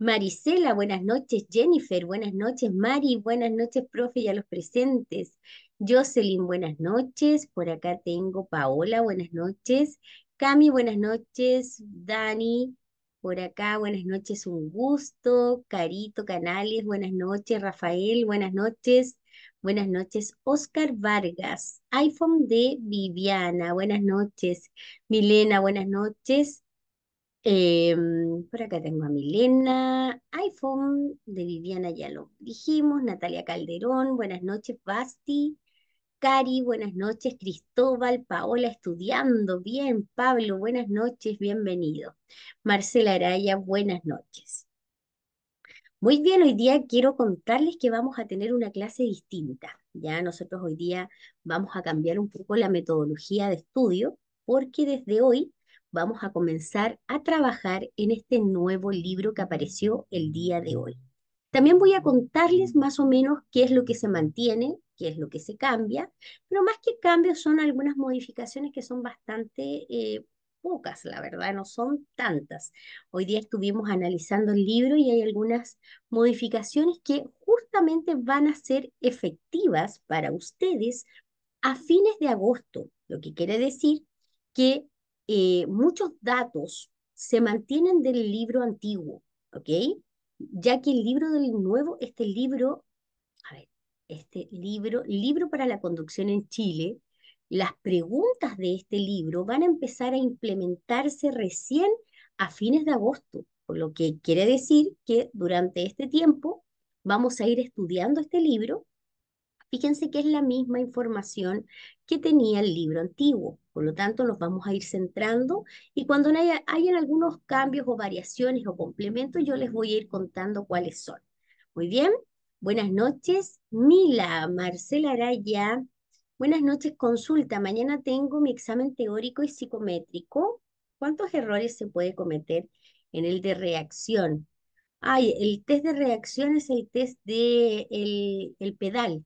Marisela, buenas noches. Jennifer, buenas noches. Mari, buenas noches, profe, y a los presentes. Jocelyn, buenas noches. Por acá tengo Paola, buenas noches. Cami, buenas noches. Dani, por acá, buenas noches, un gusto. Carito Canales, buenas noches. Rafael, buenas noches. Buenas noches, Oscar Vargas. iPhone de Viviana, buenas noches. Milena, buenas noches. Em, por acá tengo a Milena, iPhone de Viviana, ya lo dijimos, Natalia Calderón, buenas noches, Basti, Cari, buenas noches, Cristóbal, Paola, estudiando, bien, Pablo, buenas noches, bienvenido. Marcela Araya, buenas noches. Muy bien, hoy día quiero contarles que vamos a tener una clase distinta. Ya nosotros hoy día vamos a cambiar un poco la metodología de estudio porque desde hoy vamos a comenzar a trabajar en este nuevo libro que apareció el día de hoy. También voy a contarles más o menos qué es lo que se mantiene, qué es lo que se cambia, pero más que cambios son algunas modificaciones que son bastante eh, pocas, la verdad, no son tantas. Hoy día estuvimos analizando el libro y hay algunas modificaciones que justamente van a ser efectivas para ustedes a fines de agosto, lo que quiere decir que eh, muchos datos se mantienen del libro antiguo, ¿ok? Ya que el libro del nuevo, este libro, a ver, este libro, libro para la conducción en Chile, las preguntas de este libro van a empezar a implementarse recién a fines de agosto, por lo que quiere decir que durante este tiempo vamos a ir estudiando este libro Fíjense que es la misma información que tenía el libro antiguo. Por lo tanto, nos vamos a ir centrando y cuando haya, hayan algunos cambios o variaciones o complementos, yo les voy a ir contando cuáles son. Muy bien, buenas noches. Mila, Marcela Araya. Buenas noches, consulta. Mañana tengo mi examen teórico y psicométrico. ¿Cuántos errores se puede cometer en el de reacción? Ay, el test de reacción es el test de el pedal,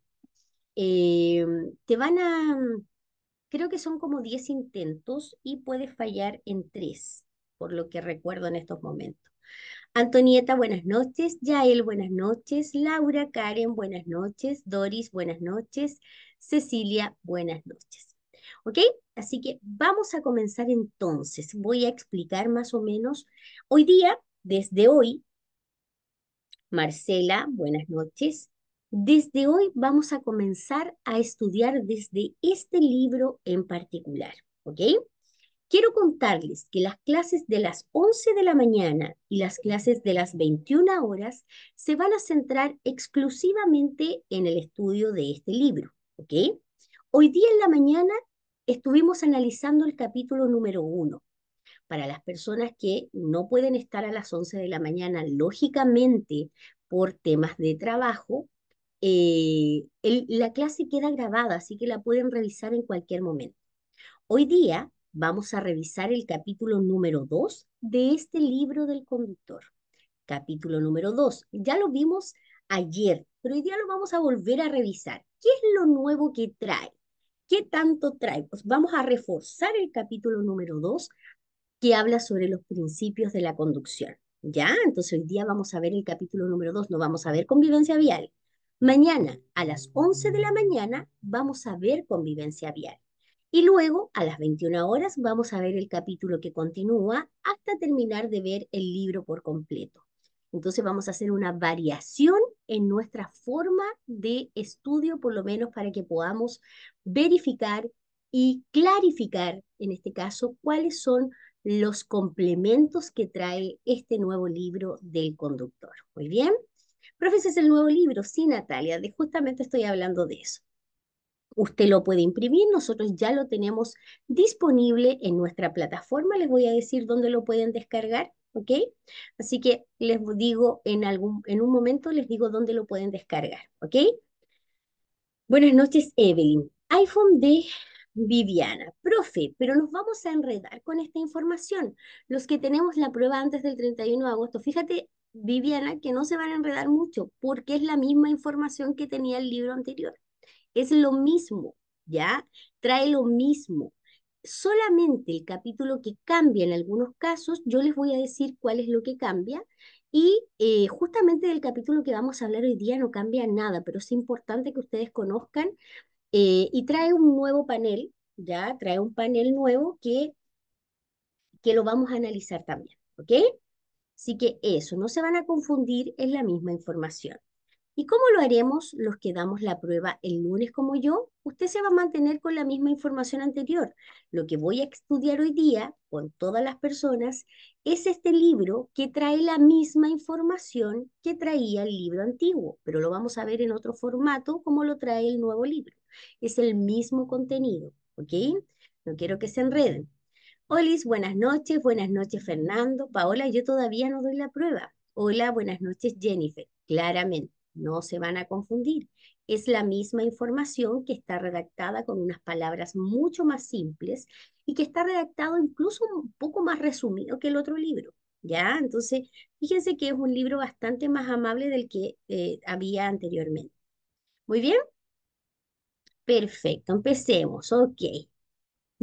Em, te van a, mm, creo que son como 10 intentos y puedes fallar en 3, por lo que recuerdo en estos momentos. Antonieta, buenas noches. Yael, buenas noches. Laura, Karen, buenas noches. Doris, buenas noches. Cecilia, buenas noches. ¿Ok? Así que vamos a comenzar entonces. Voy a explicar más o menos. Hoy día, desde hoy, Marcela, buenas noches. Desde hoy vamos a comenzar a estudiar desde este libro en particular, ¿ok? Quiero contarles que las clases de las 11 de la mañana y las clases de las 21 horas se van a centrar exclusivamente en el estudio de este libro, ¿ok? Hoy día en la mañana estuvimos analizando el capítulo número 1. Para las personas que no pueden estar a las 11 de la mañana, lógicamente por temas de trabajo, eh, la clase queda grabada, así que la pueden revisar en cualquier momento. Hoy día vamos a revisar el capítulo número 2 de este libro del conductor. Capítulo número 2, ya lo vimos ayer, pero hoy día lo vamos a volver a revisar. ¿Qué es lo nuevo que trae? ¿Qué tanto trae? Pues vamos a reforzar el capítulo número 2 que habla sobre los principios de la conducción. ¿Ya? Entonces hoy día vamos a ver el capítulo número 2, no vamos a ver convivencia vial, Mañana a las 11 de la mañana vamos a ver convivencia vial. Y luego a las 21 horas vamos a ver el capítulo que continúa hasta terminar de ver el libro por completo. Entonces vamos a hacer una variación en nuestra forma de estudio, por lo menos para que podamos verificar y clarificar, en este caso, cuáles son los complementos que trae este nuevo libro del conductor. Muy bien. Profes, es el nuevo libro, sí, Natalia, de justamente estoy hablando de eso. Usted lo puede imprimir, nosotros ya lo tenemos disponible en nuestra plataforma, les voy a decir dónde lo pueden descargar, ¿ok? Así que les digo en, algún, en un momento, les digo dónde lo pueden descargar, ¿ok? Buenas noches, Evelyn. iPhone de Viviana. Profe, pero nos vamos a enredar con esta información. Los que tenemos la prueba antes del 31 de agosto, fíjate Viviana, que no se van a enredar mucho, porque es la misma información que tenía el libro anterior. Es lo mismo, ¿ya? Trae lo mismo. Solamente el capítulo que cambia en algunos casos, yo les voy a decir cuál es lo que cambia. Y eh, justamente del capítulo que vamos a hablar hoy día no cambia nada, pero es importante que ustedes conozcan. Eh, y trae un nuevo panel, ya trae un panel nuevo que, que lo vamos a analizar también, ¿ok? Así que eso, no se van a confundir, es la misma información. ¿Y cómo lo haremos los que damos la prueba el lunes como yo? Usted se va a mantener con la misma información anterior. Lo que voy a estudiar hoy día con todas las personas es este libro que trae la misma información que traía el libro antiguo, pero lo vamos a ver en otro formato como lo trae el nuevo libro. Es el mismo contenido, ¿ok? No quiero que se enreden. Olis, buenas noches, buenas noches Fernando, Paola, yo todavía no doy la prueba. Hola, buenas noches Jennifer, claramente, no se van a confundir. Es la misma información que está redactada con unas palabras mucho más simples y que está redactado incluso un poco más resumido que el otro libro. ¿Ya? Entonces, fíjense que es un libro bastante más amable del que eh, había anteriormente. ¿Muy bien? Perfecto, empecemos. Ok.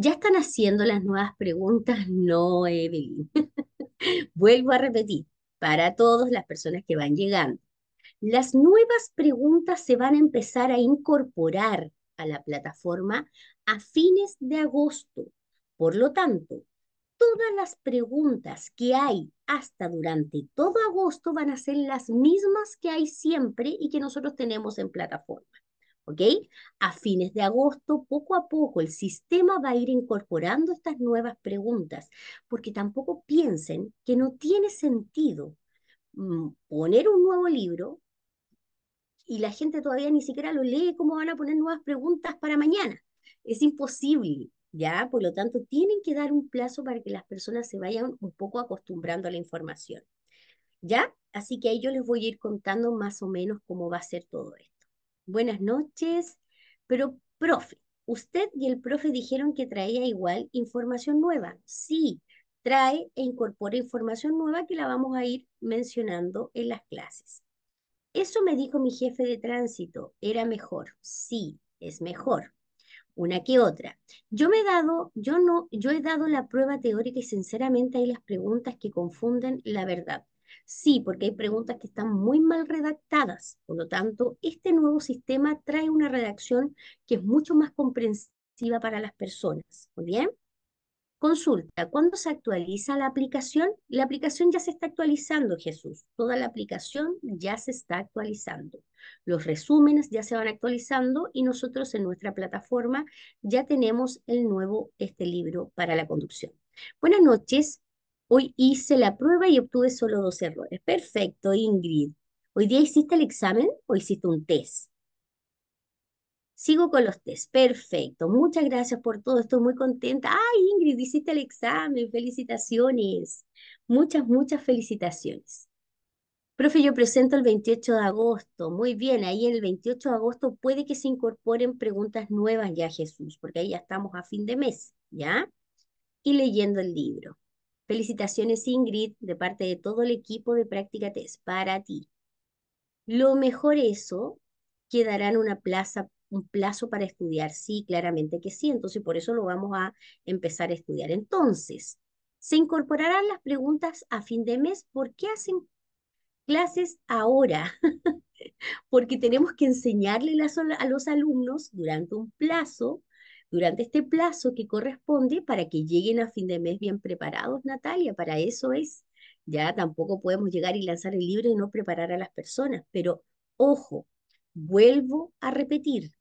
Ya están haciendo las nuevas preguntas, no, Evelyn. Vuelvo a repetir, para todas las personas que van llegando. Las nuevas preguntas se van a empezar a incorporar a la plataforma a fines de agosto. Por lo tanto, todas las preguntas que hay hasta durante todo agosto van a ser las mismas que hay siempre y que nosotros tenemos en plataforma. ¿ok? A fines de agosto, poco a poco, el sistema va a ir incorporando estas nuevas preguntas, porque tampoco piensen que no tiene sentido mm, poner un nuevo libro y la gente todavía ni siquiera lo lee, ¿cómo van a poner nuevas preguntas para mañana? Es imposible, ¿ya? Por lo tanto, tienen que dar un plazo para que las personas se vayan un poco acostumbrando a la información, ¿ya? Así que ahí yo les voy a ir contando más o menos cómo va a ser todo esto buenas noches, pero profe, usted y el profe dijeron que traía igual información nueva. Sí, trae e incorpora información nueva que la vamos a ir mencionando en las clases. Eso me dijo mi jefe de tránsito, era mejor. Sí, es mejor. Una que otra. Yo me he dado, yo no, yo he dado la prueba teórica y sinceramente hay las preguntas que confunden la verdad. Sí, porque hay preguntas que están muy mal redactadas. Por lo tanto, este nuevo sistema trae una redacción que es mucho más comprensiva para las personas. o bien? Consulta, ¿cuándo se actualiza la aplicación? La aplicación ya se está actualizando, Jesús. Toda la aplicación ya se está actualizando. Los resúmenes ya se van actualizando y nosotros en nuestra plataforma ya tenemos el nuevo este libro para la conducción. Buenas noches, Hoy hice la prueba y obtuve solo dos errores. Perfecto, Ingrid. ¿Hoy día hiciste el examen o hiciste un test? Sigo con los test. Perfecto. Muchas gracias por todo. Estoy muy contenta. ¡Ay, Ingrid, hiciste el examen! ¡Felicitaciones! Muchas, muchas felicitaciones. Profe, yo presento el 28 de agosto. Muy bien, ahí el 28 de agosto puede que se incorporen preguntas nuevas ya, Jesús, porque ahí ya estamos a fin de mes, ¿ya? Y leyendo el libro. Felicitaciones Ingrid, de parte de todo el equipo de Práctica Test, para ti. Lo mejor eso, quedarán una plaza, un plazo para estudiar. Sí, claramente que sí, entonces por eso lo vamos a empezar a estudiar. Entonces, se incorporarán las preguntas a fin de mes. ¿Por qué hacen clases ahora? Porque tenemos que enseñarle a los alumnos durante un plazo durante este plazo que corresponde para que lleguen a fin de mes bien preparados, Natalia, para eso es. Ya tampoco podemos llegar y lanzar el libro y no preparar a las personas, pero ojo, vuelvo a repetir,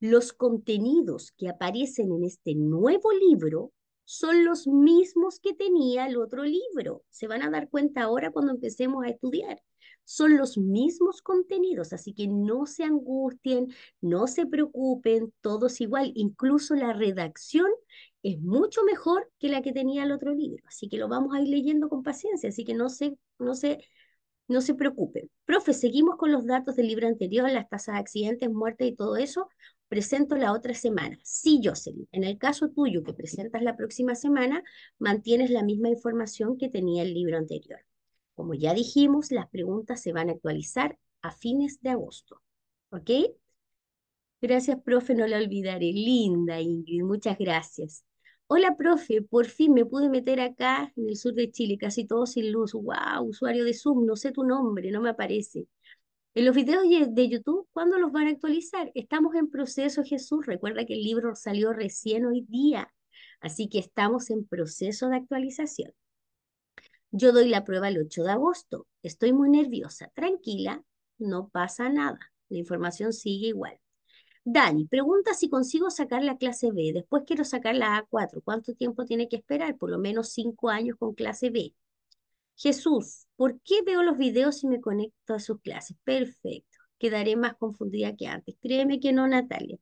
los contenidos que aparecen en este nuevo libro son los mismos que tenía el otro libro. Se van a dar cuenta ahora cuando empecemos a estudiar son los mismos contenidos, así que no se angustien, no se preocupen, es igual, incluso la redacción es mucho mejor que la que tenía el otro libro, así que lo vamos a ir leyendo con paciencia, así que no se, no se preocupen. Profe, seguimos con los datos del libro anterior, las tasas de accidentes, muertes y todo eso, presento la otra semana. Sí, Jocelyn, en el caso tuyo que presentas la próxima semana, mantienes la misma información que tenía el libro anterior. Como ya dijimos, las preguntas se van a actualizar a fines de agosto. ¿Ok? Gracias, profe, no la olvidaré. Linda, Ingrid, muchas gracias. Hola, profe, por fin me pude meter acá en el sur de Chile, casi todo sin luz. ¡Wow! Usuario de Zoom, no sé tu nombre, no me aparece. En los videos de YouTube, ¿cuándo los van a actualizar? Estamos en proceso, Jesús. Recuerda que el libro salió recién hoy día, así que estamos en proceso de actualización. Yo doy la prueba el 8 de agosto. Estoy muy nerviosa. Tranquila, no pasa nada. La información sigue igual. Dani, pregunta si consigo sacar la clase B. Después quiero sacar la A4. ¿Cuánto tiempo tiene que esperar? Por lo menos cinco años con clase B. Jesús, ¿por qué veo los videos y me conecto a sus clases? Perfecto. Quedaré más confundida que antes. Créeme que no, Natalia.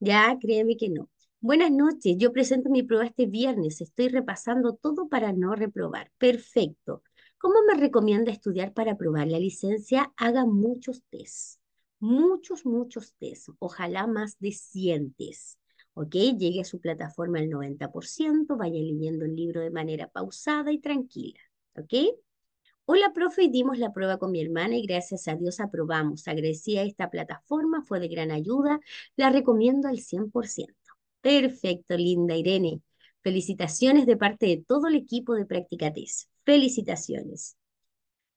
Ya, créeme que no. Buenas noches, yo presento mi prueba este viernes, estoy repasando todo para no reprobar. Perfecto. ¿Cómo me recomienda estudiar para aprobar la licencia? Haga muchos test, muchos, muchos test, ojalá más de 100 test, ¿Ok? Llegue a su plataforma al 90%, vaya leyendo el libro de manera pausada y tranquila. ¿Ok? Hola, profe, dimos la prueba con mi hermana y gracias a Dios aprobamos. a esta plataforma, fue de gran ayuda, la recomiendo al 100%. Perfecto, linda Irene. Felicitaciones de parte de todo el equipo de Practicates. Felicitaciones.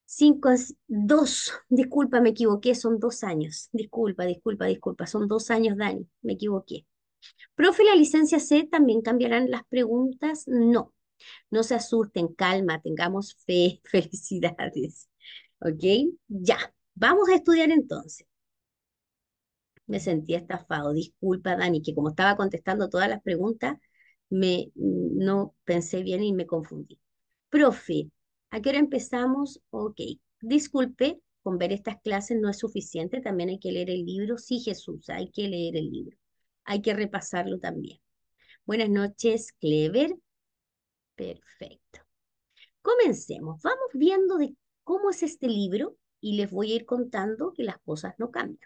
Cinco, dos, disculpa, me equivoqué, son dos años. Disculpa, disculpa, disculpa, son dos años, Dani, me equivoqué. Profe, la licencia C, ¿también cambiarán las preguntas? No, no se asusten, calma, tengamos fe, felicidades. ¿Ok? Ya, vamos a estudiar entonces me sentía estafado. Disculpa, Dani, que como estaba contestando todas las preguntas, me, no pensé bien y me confundí. Profe, ¿a qué hora empezamos? Ok, disculpe, con ver estas clases no es suficiente, también hay que leer el libro. Sí, Jesús, hay que leer el libro. Hay que repasarlo también. Buenas noches, Clever. Perfecto. Comencemos. Vamos viendo de cómo es este libro y les voy a ir contando que las cosas no cambian.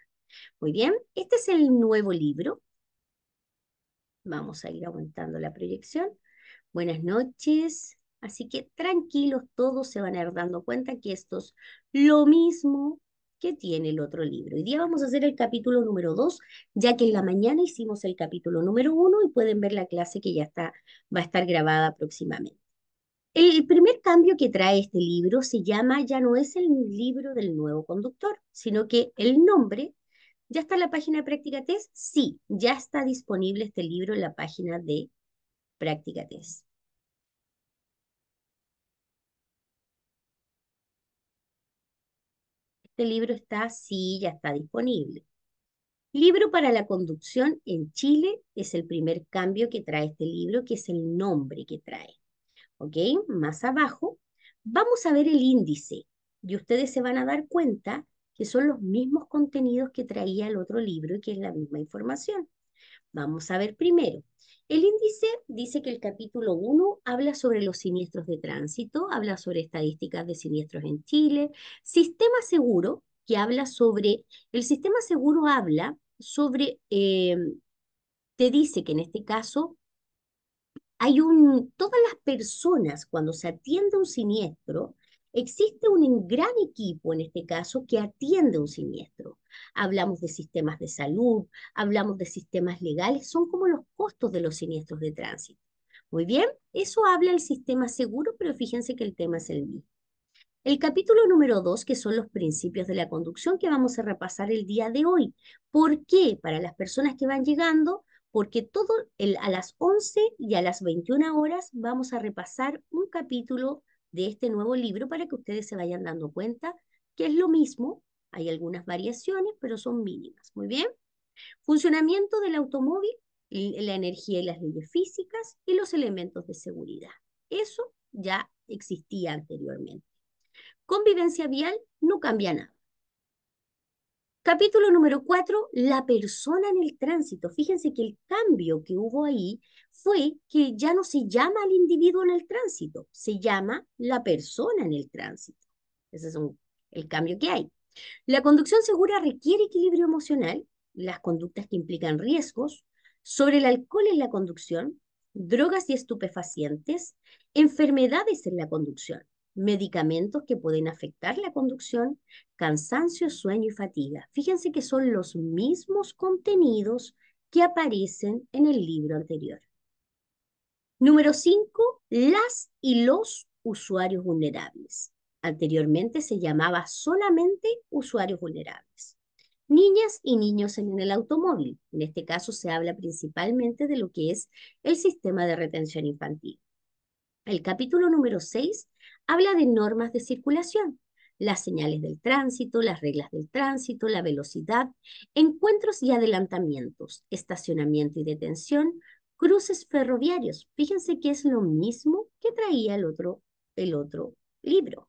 Muy bien, este es el nuevo libro. Vamos a ir aumentando la proyección. Buenas noches. Así que tranquilos, todos se van a ir dando cuenta que esto es lo mismo que tiene el otro libro. Hoy día vamos a hacer el capítulo número 2, ya que en la mañana hicimos el capítulo número 1 y pueden ver la clase que ya está, va a estar grabada próximamente. El primer cambio que trae este libro se llama, ya no es el libro del nuevo conductor, sino que el nombre ¿Ya está la página de Práctica Test? Sí, ya está disponible este libro en la página de Práctica Test. Este libro está, sí, ya está disponible. Libro para la conducción en Chile es el primer cambio que trae este libro, que es el nombre que trae. ¿Ok? Más abajo, vamos a ver el índice y ustedes se van a dar cuenta que son los mismos contenidos que traía el otro libro y que es la misma información. Vamos a ver primero. El índice dice que el capítulo 1 habla sobre los siniestros de tránsito, habla sobre estadísticas de siniestros en Chile, sistema seguro, que habla sobre, el sistema seguro habla sobre, eh, te dice que en este caso hay un, todas las personas cuando se atiende un siniestro, Existe un gran equipo, en este caso, que atiende un siniestro. Hablamos de sistemas de salud, hablamos de sistemas legales, son como los costos de los siniestros de tránsito. Muy bien, eso habla el sistema seguro, pero fíjense que el tema es el mismo. El capítulo número dos, que son los principios de la conducción que vamos a repasar el día de hoy. ¿Por qué? Para las personas que van llegando, porque todo el, a las 11 y a las 21 horas vamos a repasar un capítulo de este nuevo libro para que ustedes se vayan dando cuenta que es lo mismo, hay algunas variaciones, pero son mínimas. Muy bien. Funcionamiento del automóvil, la energía y las leyes físicas y los elementos de seguridad. Eso ya existía anteriormente. Convivencia vial no cambia nada. Capítulo número 4, la persona en el tránsito. Fíjense que el cambio que hubo ahí fue que ya no se llama al individuo en el tránsito, se llama la persona en el tránsito. Ese es el cambio que hay. La conducción segura requiere equilibrio emocional, las conductas que implican riesgos, sobre el alcohol en la conducción, drogas y estupefacientes, enfermedades en la conducción medicamentos que pueden afectar la conducción, cansancio, sueño y fatiga. Fíjense que son los mismos contenidos que aparecen en el libro anterior. Número 5. Las y los usuarios vulnerables. Anteriormente se llamaba solamente usuarios vulnerables. Niñas y niños en el automóvil. En este caso se habla principalmente de lo que es el sistema de retención infantil. El capítulo número 6 habla de normas de circulación, las señales del tránsito, las reglas del tránsito, la velocidad, encuentros y adelantamientos, estacionamiento y detención, cruces ferroviarios. Fíjense que es lo mismo que traía el otro, el otro libro.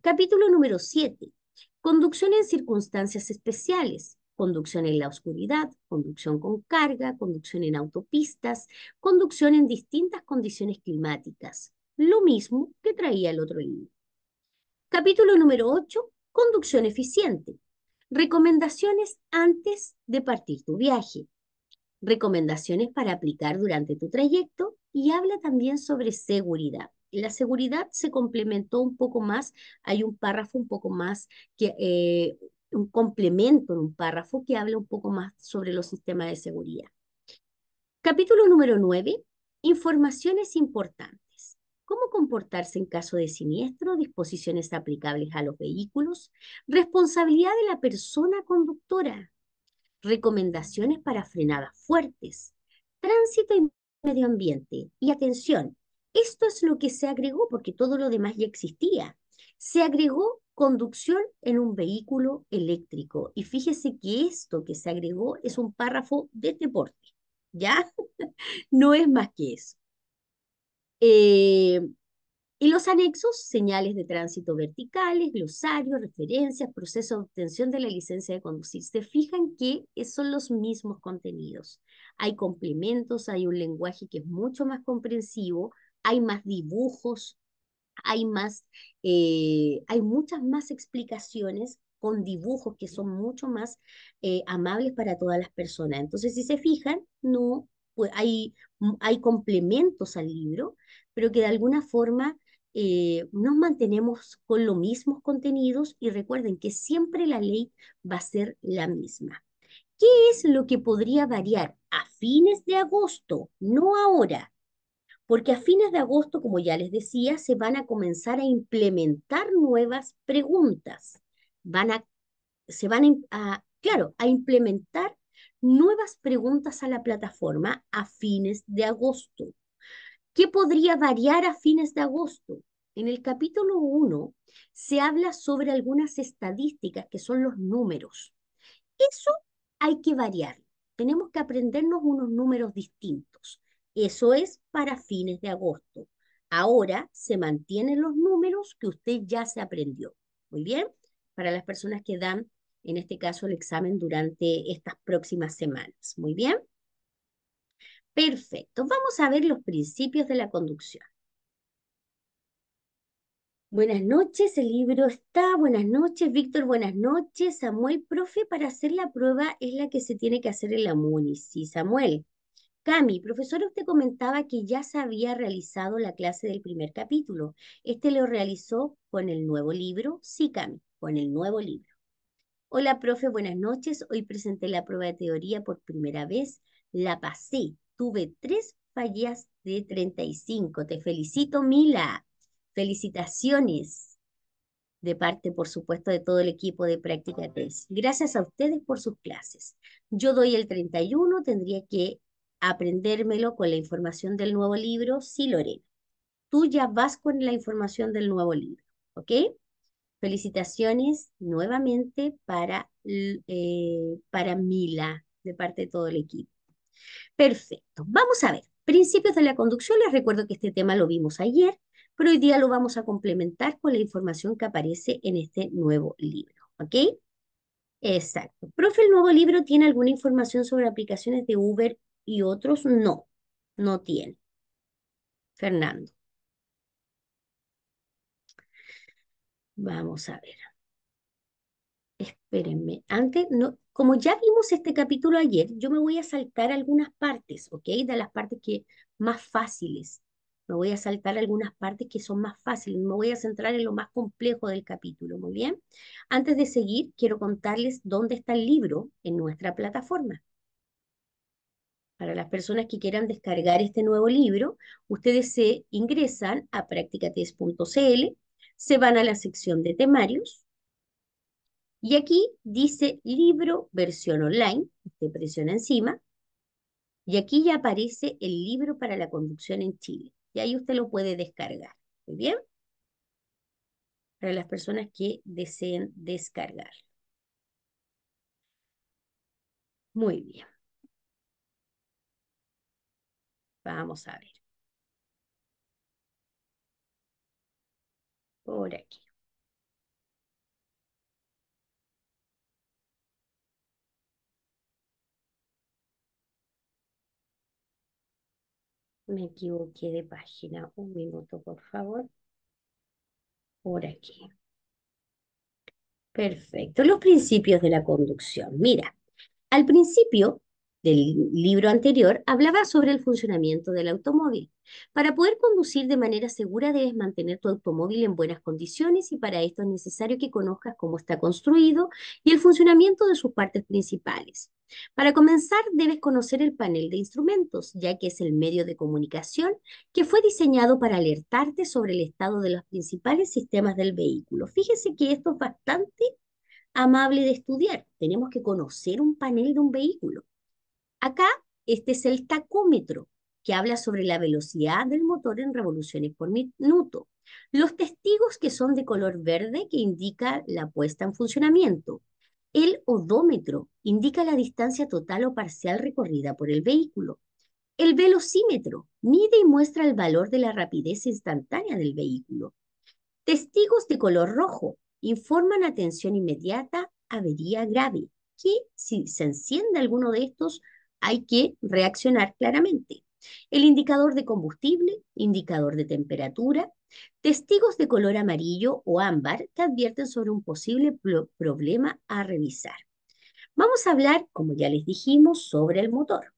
Capítulo número 7. Conducción en circunstancias especiales. Conducción en la oscuridad, conducción con carga, conducción en autopistas, conducción en distintas condiciones climáticas, lo mismo que traía el otro libro. Capítulo número 8, conducción eficiente. Recomendaciones antes de partir tu viaje. Recomendaciones para aplicar durante tu trayecto y habla también sobre seguridad. La seguridad se complementó un poco más, hay un párrafo un poco más que... Eh, un complemento en un párrafo que habla un poco más sobre los sistemas de seguridad. Capítulo número 9, informaciones importantes cómo comportarse en caso de siniestro, disposiciones aplicables a los vehículos, responsabilidad de la persona conductora, recomendaciones para frenadas fuertes, tránsito y medio ambiente. Y atención, esto es lo que se agregó porque todo lo demás ya existía. Se agregó conducción en un vehículo eléctrico. Y fíjese que esto que se agregó es un párrafo de deporte, ¿ya? no es más que eso. Eh, y los anexos, señales de tránsito verticales, glosarios, referencias, proceso de obtención de la licencia de conducir. Se fijan que son los mismos contenidos. Hay complementos, hay un lenguaje que es mucho más comprensivo, hay más dibujos, hay, más, eh, hay muchas más explicaciones con dibujos que son mucho más eh, amables para todas las personas. Entonces, si se fijan, no hay, mm, hay complementos al libro, pero que de alguna forma eh, nos mantenemos con los mismos contenidos y recuerden que siempre la ley va a ser la misma. ¿Qué es lo que podría variar a fines de agosto, no ahora? Porque a fines de agosto, como ya les decía, se van a comenzar a implementar nuevas preguntas. Van a, se van a claro, a implementar nuevas preguntas a la plataforma a fines de agosto. ¿Qué podría variar a fines de agosto? En el capítulo 1 se habla sobre algunas estadísticas que son los números. Eso hay que variar. Tenemos que aprendernos unos números distintos. Eso es para fines de agosto. Ahora se mantienen los números que usted ya se aprendió. Muy bien. Para las personas que dan en este caso el examen durante estas próximas semanas. Muy bien. Perfecto. Vamos a ver los principios de la conducción. Buenas noches, el libro está. Buenas noches, Víctor. Buenas noches, Samuel. Profe, para hacer la prueba es la que se tiene que hacer en la MUNI. Sí, Samuel. Cami, profesor, usted comentaba que ya se había realizado la clase del primer capítulo. ¿Este lo realizó con el nuevo libro? Sí, Cami, con el nuevo libro. Hola, profe, buenas noches. Hoy presenté la prueba de teoría por primera vez. La pasé. Tuve tres fallas de 35. Te felicito, Mila. Felicitaciones de parte, por supuesto, de todo el equipo de práctica 3. Gracias a ustedes por sus clases. Yo doy el 31, tendría que aprendérmelo con la información del nuevo libro, sí, Lorena. Tú ya vas con la información del nuevo libro, ¿ok? Felicitaciones nuevamente para, eh, para Mila, de parte de todo el equipo. Perfecto, vamos a ver. Principios de la conducción, les recuerdo que este tema lo vimos ayer, pero hoy día lo vamos a complementar con la información que aparece en este nuevo libro, ¿ok? Exacto. Profe, ¿el nuevo libro tiene alguna información sobre aplicaciones de Uber y otros? No, no tiene. Fernando. Vamos a ver. Espérenme. Antes, no, como ya vimos este capítulo ayer, yo me voy a saltar algunas partes, ¿ok? De las partes que más fáciles. Me voy a saltar algunas partes que son más fáciles. Me voy a centrar en lo más complejo del capítulo, ¿muy bien? Antes de seguir, quiero contarles dónde está el libro en nuestra plataforma. Para las personas que quieran descargar este nuevo libro, ustedes se ingresan a practicates.cl se van a la sección de temarios y aquí dice libro versión online, usted presiona encima y aquí ya aparece el libro para la conducción en Chile y ahí usted lo puede descargar, ¿muy bien? Para las personas que deseen descargar. Muy bien. Vamos a ver. por aquí. Me equivoqué de página. Un minuto, por favor. Por aquí. Perfecto. Los principios de la conducción. Mira, al principio del libro anterior hablaba sobre el funcionamiento del automóvil. Para poder conducir de manera segura debes mantener tu automóvil en buenas condiciones y para esto es necesario que conozcas cómo está construido y el funcionamiento de sus partes principales. Para comenzar debes conocer el panel de instrumentos, ya que es el medio de comunicación que fue diseñado para alertarte sobre el estado de los principales sistemas del vehículo. Fíjese que esto es bastante amable de estudiar. Tenemos que conocer un panel de un vehículo. Acá, este es el tacómetro, que habla sobre la velocidad del motor en revoluciones por minuto. Los testigos que son de color verde, que indica la puesta en funcionamiento. El odómetro indica la distancia total o parcial recorrida por el vehículo. El velocímetro mide y muestra el valor de la rapidez instantánea del vehículo. Testigos de color rojo informan atención inmediata, avería grave, que si se enciende alguno de estos hay que reaccionar claramente. El indicador de combustible, indicador de temperatura, testigos de color amarillo o ámbar que advierten sobre un posible problema a revisar. Vamos a hablar, como ya les dijimos, sobre el motor.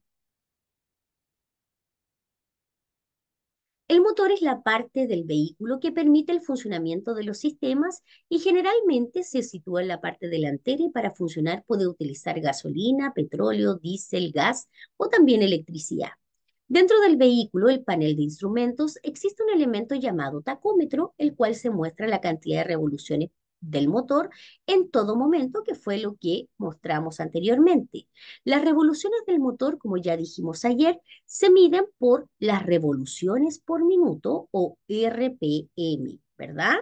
El motor es la parte del vehículo que permite el funcionamiento de los sistemas y generalmente se sitúa en la parte delantera y para funcionar puede utilizar gasolina, petróleo, diésel, gas o también electricidad. Dentro del vehículo, el panel de instrumentos, existe un elemento llamado tacómetro, el cual se muestra la cantidad de revoluciones del motor en todo momento, que fue lo que mostramos anteriormente. Las revoluciones del motor, como ya dijimos ayer, se miden por las revoluciones por minuto o RPM, ¿verdad?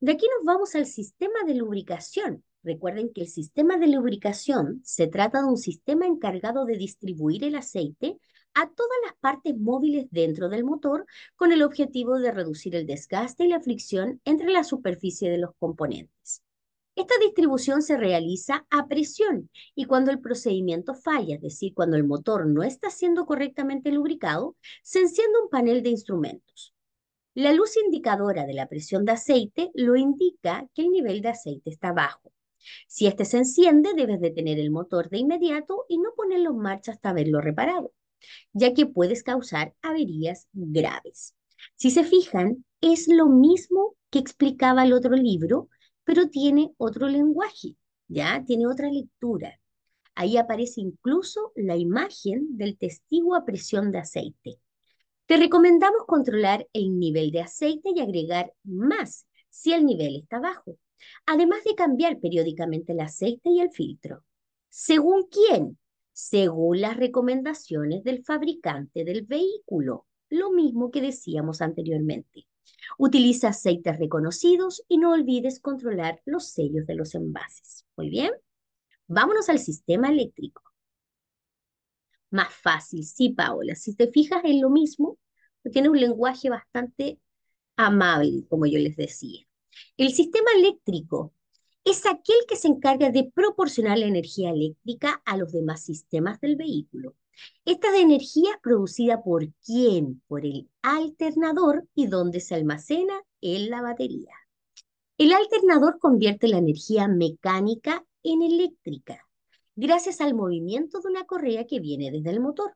De aquí nos vamos al sistema de lubricación. Recuerden que el sistema de lubricación se trata de un sistema encargado de distribuir el aceite a todas las partes móviles dentro del motor con el objetivo de reducir el desgaste y la fricción entre la superficie de los componentes. Esta distribución se realiza a presión y cuando el procedimiento falla, es decir, cuando el motor no está siendo correctamente lubricado, se enciende un panel de instrumentos. La luz indicadora de la presión de aceite lo indica que el nivel de aceite está bajo. Si este se enciende, debes detener el motor de inmediato y no ponerlo en marcha hasta haberlo reparado ya que puedes causar averías graves. Si se fijan, es lo mismo que explicaba el otro libro, pero tiene otro lenguaje, ¿ya? Tiene otra lectura. Ahí aparece incluso la imagen del testigo a presión de aceite. Te recomendamos controlar el nivel de aceite y agregar más si el nivel está bajo, además de cambiar periódicamente el aceite y el filtro. ¿Según quién? según las recomendaciones del fabricante del vehículo, lo mismo que decíamos anteriormente. Utiliza aceites reconocidos y no olvides controlar los sellos de los envases. Muy bien. Vámonos al sistema eléctrico. Más fácil, sí, Paola. Si te fijas en lo mismo, tiene un lenguaje bastante amable, como yo les decía. El sistema eléctrico es aquel que se encarga de proporcionar la energía eléctrica a los demás sistemas del vehículo. Esta es energía producida por quién? Por el alternador y donde se almacena en la batería. El alternador convierte la energía mecánica en eléctrica gracias al movimiento de una correa que viene desde el motor.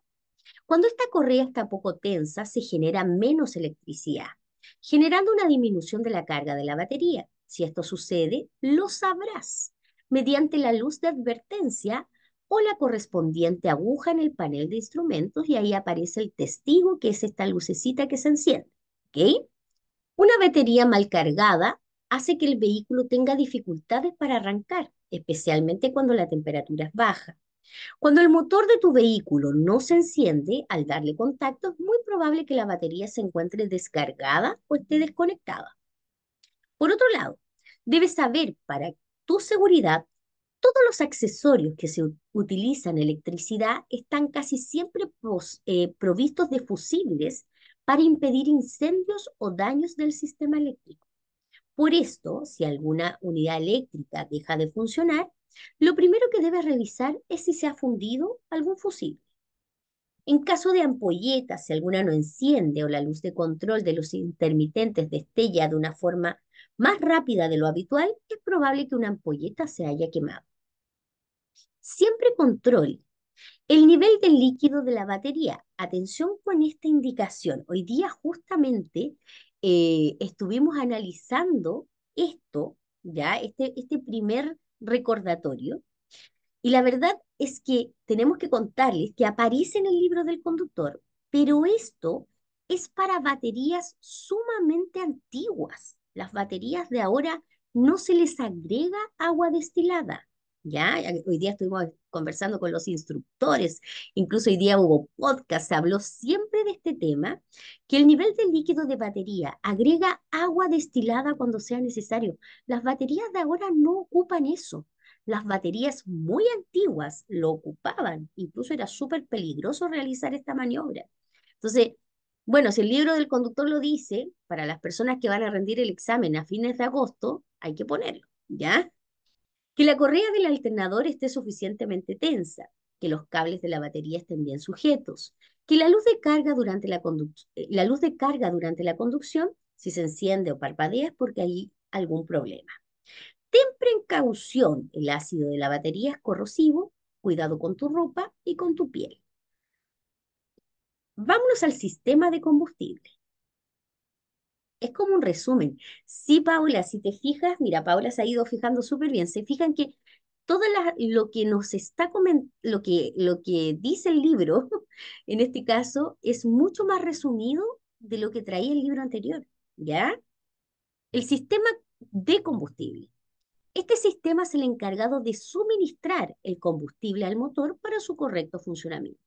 Cuando esta correa está poco tensa, se genera menos electricidad, generando una disminución de la carga de la batería. Si esto sucede, lo sabrás mediante la luz de advertencia o la correspondiente aguja en el panel de instrumentos y ahí aparece el testigo, que es esta lucecita que se enciende. ¿okay? Una batería mal cargada hace que el vehículo tenga dificultades para arrancar, especialmente cuando la temperatura es baja. Cuando el motor de tu vehículo no se enciende al darle contacto, es muy probable que la batería se encuentre descargada o esté desconectada. Por otro lado, debes saber para tu seguridad, todos los accesorios que se utilizan electricidad están casi siempre eh, provistos de fusibles para impedir incendios o daños del sistema eléctrico. Por esto, si alguna unidad eléctrica deja de funcionar, lo primero que debes revisar es si se ha fundido algún fusible. En caso de ampolletas, si alguna no enciende o la luz de control de los intermitentes destella de una forma más rápida de lo habitual, es probable que una ampolleta se haya quemado. Siempre control. el nivel del líquido de la batería. Atención con esta indicación. Hoy día justamente eh, estuvimos analizando esto, ya este, este primer recordatorio. Y la verdad es que tenemos que contarles que aparece en el libro del conductor, pero esto es para baterías sumamente antiguas. Las baterías de ahora no se les agrega agua destilada. Ya, hoy día estuvimos conversando con los instructores, incluso hoy día hubo podcast, se habló siempre de este tema, que el nivel de líquido de batería agrega agua destilada cuando sea necesario. Las baterías de ahora no ocupan eso las baterías muy antiguas lo ocupaban, incluso era súper peligroso realizar esta maniobra. Entonces, bueno, si el libro del conductor lo dice, para las personas que van a rendir el examen a fines de agosto, hay que ponerlo, ¿ya? Que la correa del alternador esté suficientemente tensa, que los cables de la batería estén bien sujetos, que la luz de carga durante la, eh, la, luz de carga durante la conducción, si se enciende o parpadea, es porque hay algún problema. Tempra en caución. El ácido de la batería es corrosivo. Cuidado con tu ropa y con tu piel. Vámonos al sistema de combustible. Es como un resumen. Sí, Paula, si te fijas, mira, Paula se ha ido fijando súper bien. Se fijan que todo lo que nos está lo que, lo que dice el libro, en este caso, es mucho más resumido de lo que traía el libro anterior, ¿ya? El sistema de combustible. Este sistema es el encargado de suministrar el combustible al motor para su correcto funcionamiento.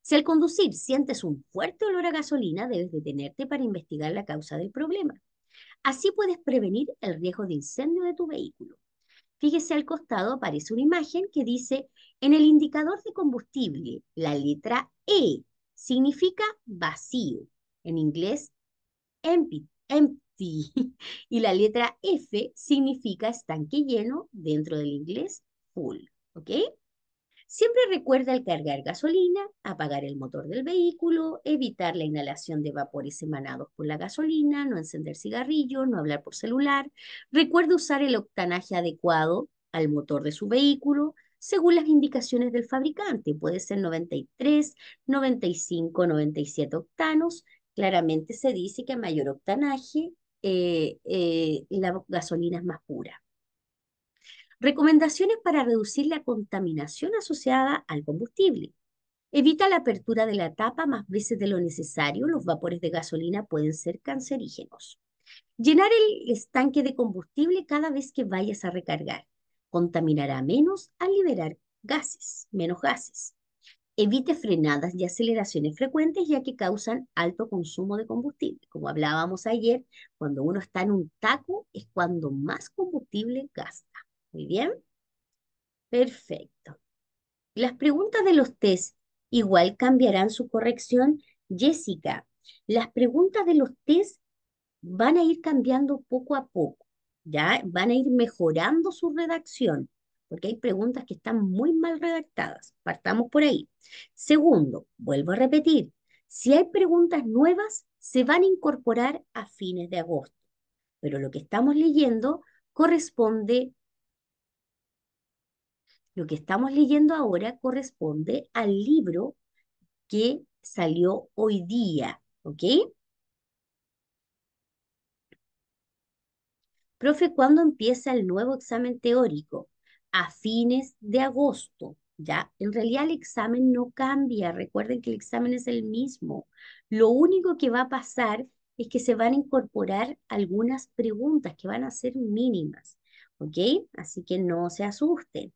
Si al conducir sientes un fuerte olor a gasolina, debes detenerte para investigar la causa del problema. Así puedes prevenir el riesgo de incendio de tu vehículo. Fíjese al costado aparece una imagen que dice, en el indicador de combustible, la letra E significa vacío, en inglés empty, empty Sí. Y la letra F significa estanque lleno dentro del inglés full. ¿Ok? Siempre recuerda al cargar gasolina, apagar el motor del vehículo, evitar la inhalación de vapores emanados por la gasolina, no encender cigarrillo, no hablar por celular. Recuerda usar el octanaje adecuado al motor de su vehículo según las indicaciones del fabricante. Puede ser 93, 95, 97 octanos. Claramente se dice que a mayor octanaje, eh, eh, la gasolina es más pura. Recomendaciones para reducir la contaminación asociada al combustible. Evita la apertura de la tapa más veces de lo necesario. Los vapores de gasolina pueden ser cancerígenos. Llenar el estanque de combustible cada vez que vayas a recargar. Contaminará menos al liberar gases, menos gases. Evite frenadas y aceleraciones frecuentes ya que causan alto consumo de combustible. Como hablábamos ayer, cuando uno está en un taco es cuando más combustible gasta. Muy bien. Perfecto. Las preguntas de los test igual cambiarán su corrección. Jessica, las preguntas de los test van a ir cambiando poco a poco, ¿ya? Van a ir mejorando su redacción porque hay preguntas que están muy mal redactadas. Partamos por ahí. Segundo, vuelvo a repetir, si hay preguntas nuevas, se van a incorporar a fines de agosto, pero lo que estamos leyendo corresponde, lo que estamos leyendo ahora corresponde al libro que salió hoy día, ¿ok? Profe, ¿cuándo empieza el nuevo examen teórico? a fines de agosto. Ya, en realidad el examen no cambia, recuerden que el examen es el mismo. Lo único que va a pasar es que se van a incorporar algunas preguntas que van a ser mínimas, ¿ok? Así que no se asusten.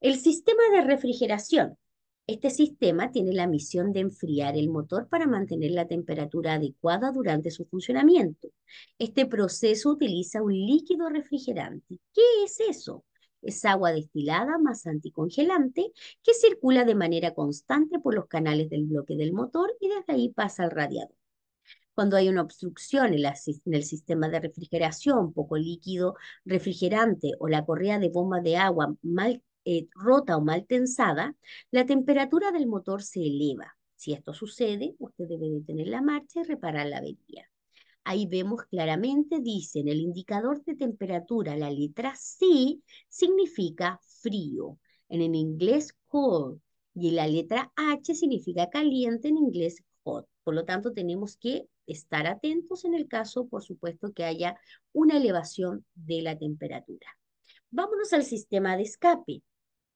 El sistema de refrigeración. Este sistema tiene la misión de enfriar el motor para mantener la temperatura adecuada durante su funcionamiento. Este proceso utiliza un líquido refrigerante. ¿Qué es eso? Es agua destilada más anticongelante que circula de manera constante por los canales del bloque del motor y desde ahí pasa al radiador. Cuando hay una obstrucción en, el sistema de refrigeración, poco líquido refrigerante o la correa de bomba de agua mal eh, rota o mal tensada, la temperatura del motor se eleva. Si esto sucede, usted debe detener la marcha y reparar la avería. Ahí vemos claramente, dice en el indicador de temperatura, la letra C significa frío, en el inglés cold, y la letra H significa caliente, en inglés hot. Por lo tanto, tenemos que estar atentos en el caso, por supuesto, que haya una elevación de la temperatura. Vámonos al sistema de escape.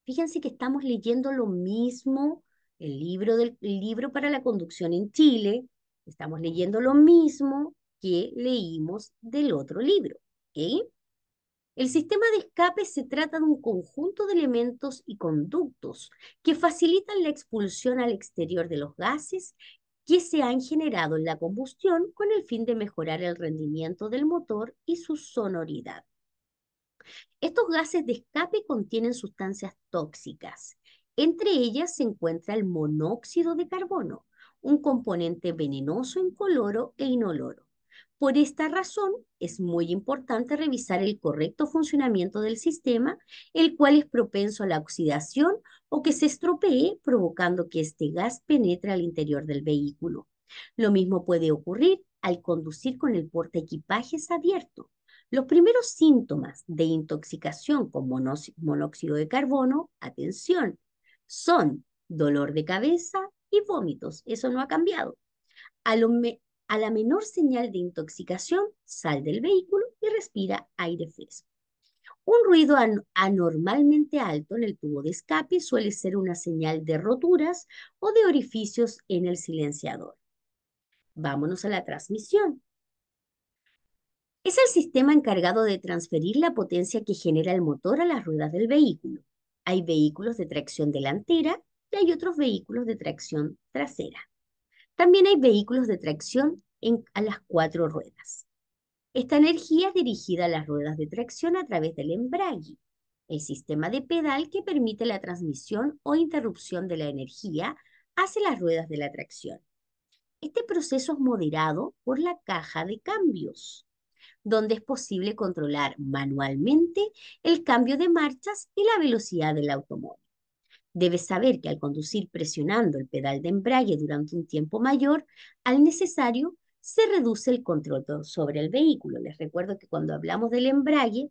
Fíjense que estamos leyendo lo mismo, el libro, del, libro para la conducción en Chile, estamos leyendo lo mismo que leímos del otro libro. El sistema de escape se trata de un conjunto de elementos y conductos que facilitan la expulsión al exterior de los gases que se han generado en la combustión con el fin de mejorar el rendimiento del motor y su sonoridad. Estos gases de escape contienen sustancias tóxicas. Entre ellas se encuentra el monóxido de carbono, un componente venenoso, incoloro e inoloro. Por esta razón, es muy importante revisar el correcto funcionamiento del sistema, el cual es propenso a la oxidación o que se estropee, provocando que este gas penetre al interior del vehículo. Lo mismo puede ocurrir al conducir con el porta equipajes abierto, los primeros síntomas de intoxicación con monóxido de carbono, atención, son dolor de cabeza y vómitos. Eso no ha cambiado. A, la menor señal de intoxicación, sal del vehículo y respira aire fresco. Un ruido anormalmente alto en el tubo de escape suele ser una señal de roturas o de orificios en el silenciador. Vámonos a la transmisión. Es el sistema encargado de transferir la potencia que genera el motor a las ruedas del vehículo. Hay vehículos de tracción delantera y hay otros vehículos de tracción trasera. También hay vehículos de tracción a las cuatro ruedas. Esta energía es dirigida a las ruedas de tracción a través del embrague, el sistema de pedal que permite la transmisión o interrupción de la energía hacia las ruedas de la tracción. Este proceso es moderado por la caja de cambios, donde es posible controlar manualmente el cambio de marchas y la velocidad del automóvil. Debe saber que al conducir presionando el pedal de embrague durante un tiempo mayor al necesario, se reduce el control sobre el vehículo. Les recuerdo que cuando hablamos del embrague,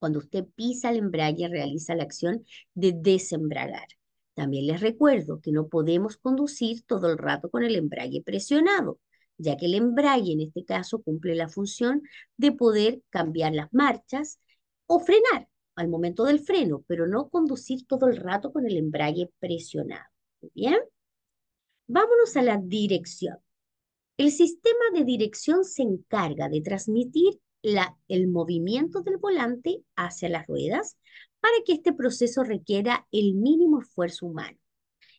cuando usted pisa el embrague, realiza la acción de desembragar. También les recuerdo que no podemos conducir todo el rato con el embrague presionado ya que el embrague en este caso cumple la función de poder cambiar las marchas o frenar al momento del freno, pero no conducir todo el rato con el embrague presionado. bien? Vámonos a la dirección. El sistema de dirección se encarga de transmitir el movimiento del volante hacia las ruedas para que este proceso requiera el mínimo esfuerzo humano.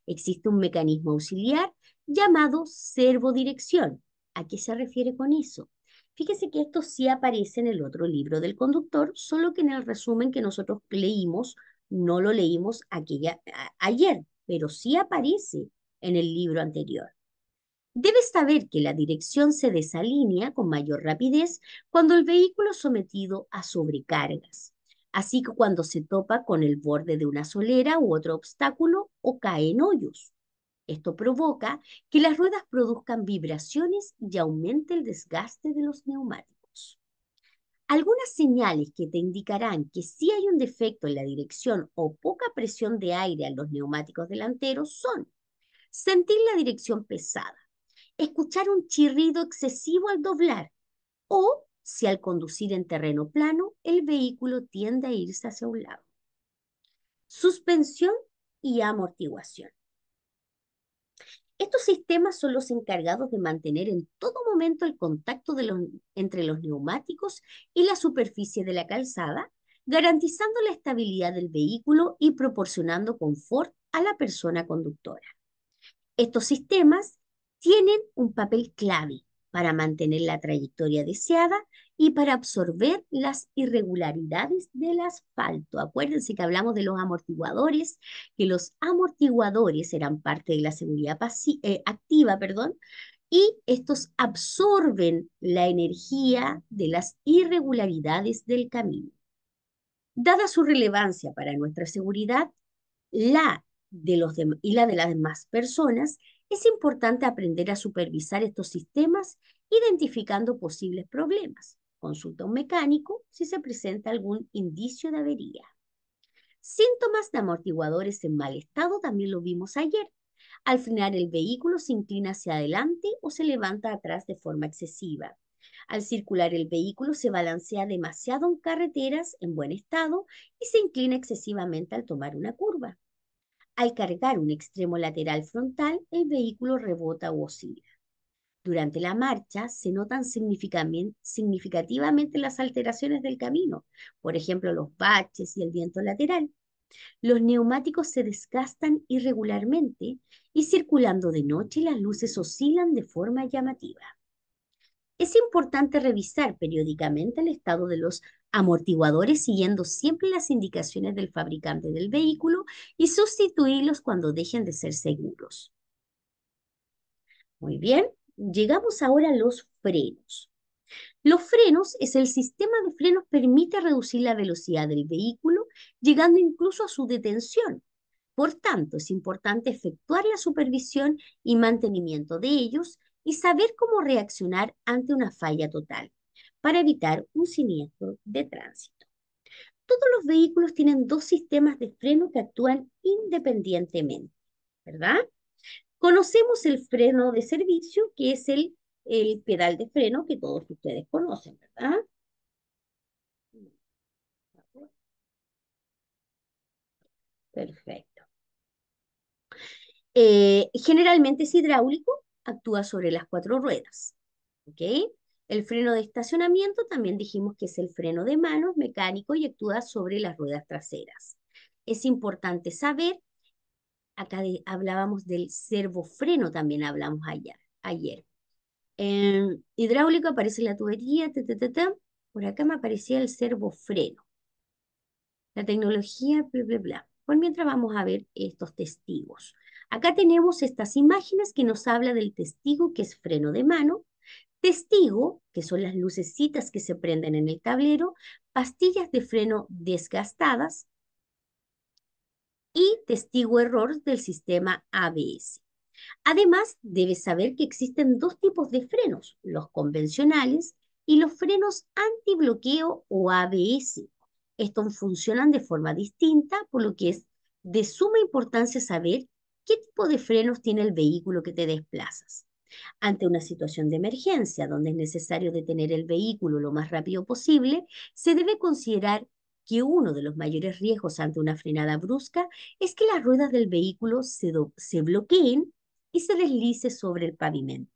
Existe un mecanismo auxiliar llamado servodirección, ¿A qué se refiere con eso? Fíjese que esto sí aparece en el otro libro del conductor, solo que en el resumen que nosotros leímos, no lo leímos aquella, ayer, pero sí aparece en el libro anterior. Debes saber que la dirección se desalinea con mayor rapidez cuando el vehículo es sometido a sobrecargas, así que cuando se topa con el borde de una solera u otro obstáculo o cae en hoyos. Esto provoca que las ruedas produzcan vibraciones y aumente el desgaste de los neumáticos. Algunas señales que te indicarán que sí hay un defecto en la dirección o poca presión de aire a los neumáticos delanteros son sentir la dirección pesada, escuchar un chirrido excesivo al doblar o si al conducir en terreno plano el vehículo tiende a irse hacia un lado. Suspensión y amortiguación. Estos sistemas son los encargados de mantener en todo momento el contacto entre los neumáticos y la superficie de la calzada, garantizando la estabilidad del vehículo y proporcionando confort a la persona conductora. Estos sistemas tienen un papel clave para mantener la trayectoria deseada y para absorber las irregularidades del asfalto. Acuérdense que hablamos de los amortiguadores, que los amortiguadores eran parte de la seguridad eh, activa, perdón, y estos absorben la energía de las irregularidades del camino. Dada su relevancia para nuestra seguridad, la de los y la de las demás personas, es importante aprender a supervisar estos sistemas identificando posibles problemas. Consulta a un mecánico si se presenta algún indicio de avería. Síntomas de amortiguadores en mal estado también lo vimos ayer. Al frenar el vehículo se inclina hacia adelante o se levanta atrás de forma excesiva. Al circular el vehículo se balancea demasiado en carreteras en buen estado y se inclina excesivamente al tomar una curva. Al cargar un extremo lateral frontal, el vehículo rebota u oscila. Durante la marcha se notan significativamente las alteraciones del camino, por ejemplo los baches y el viento lateral. Los neumáticos se desgastan irregularmente y circulando de noche las luces oscilan de forma llamativa. Es importante revisar periódicamente el estado de los amortiguadores siguiendo siempre las indicaciones del fabricante del vehículo y sustituirlos cuando dejen de ser seguros. Muy bien, Llegamos ahora a los frenos. Los frenos es el sistema de frenos permite reducir la velocidad del vehículo, llegando incluso a su detención. Por tanto, es importante efectuar la supervisión y mantenimiento de ellos y saber cómo reaccionar ante una falla total para evitar un siniestro de tránsito. Todos los vehículos tienen dos sistemas de freno que actúan independientemente, ¿verdad? Conocemos el freno de servicio, que es el, pedal de freno que todos ustedes conocen, ¿verdad? Perfecto. Eh, generalmente es hidráulico, actúa sobre las cuatro ruedas. El freno de estacionamiento también dijimos que es el freno de manos mecánico y actúa sobre las ruedas traseras. Es importante saber acá hablábamos del servofreno, también hablamos ayer. ayer. hidráulico aparece la tubería, por acá me aparecía el servofreno. La tecnología, bla, bla, bla. Pues mientras vamos a ver estos testigos. Acá tenemos estas imágenes que nos habla del testigo, que es freno de mano, testigo, que son las lucecitas que se prenden en el tablero, pastillas de freno desgastadas, y testigo error del sistema ABS. Además, debes saber que existen dos tipos de frenos, los convencionales y los frenos antibloqueo o ABS. Estos funcionan de forma distinta, por lo que es de suma importancia saber qué tipo de frenos tiene el vehículo que te desplazas. Ante una situación de emergencia donde es necesario detener el vehículo lo más rápido posible, se debe considerar que uno de los mayores riesgos ante una frenada brusca es que las ruedas del vehículo se, bloqueen y se deslice sobre el pavimento.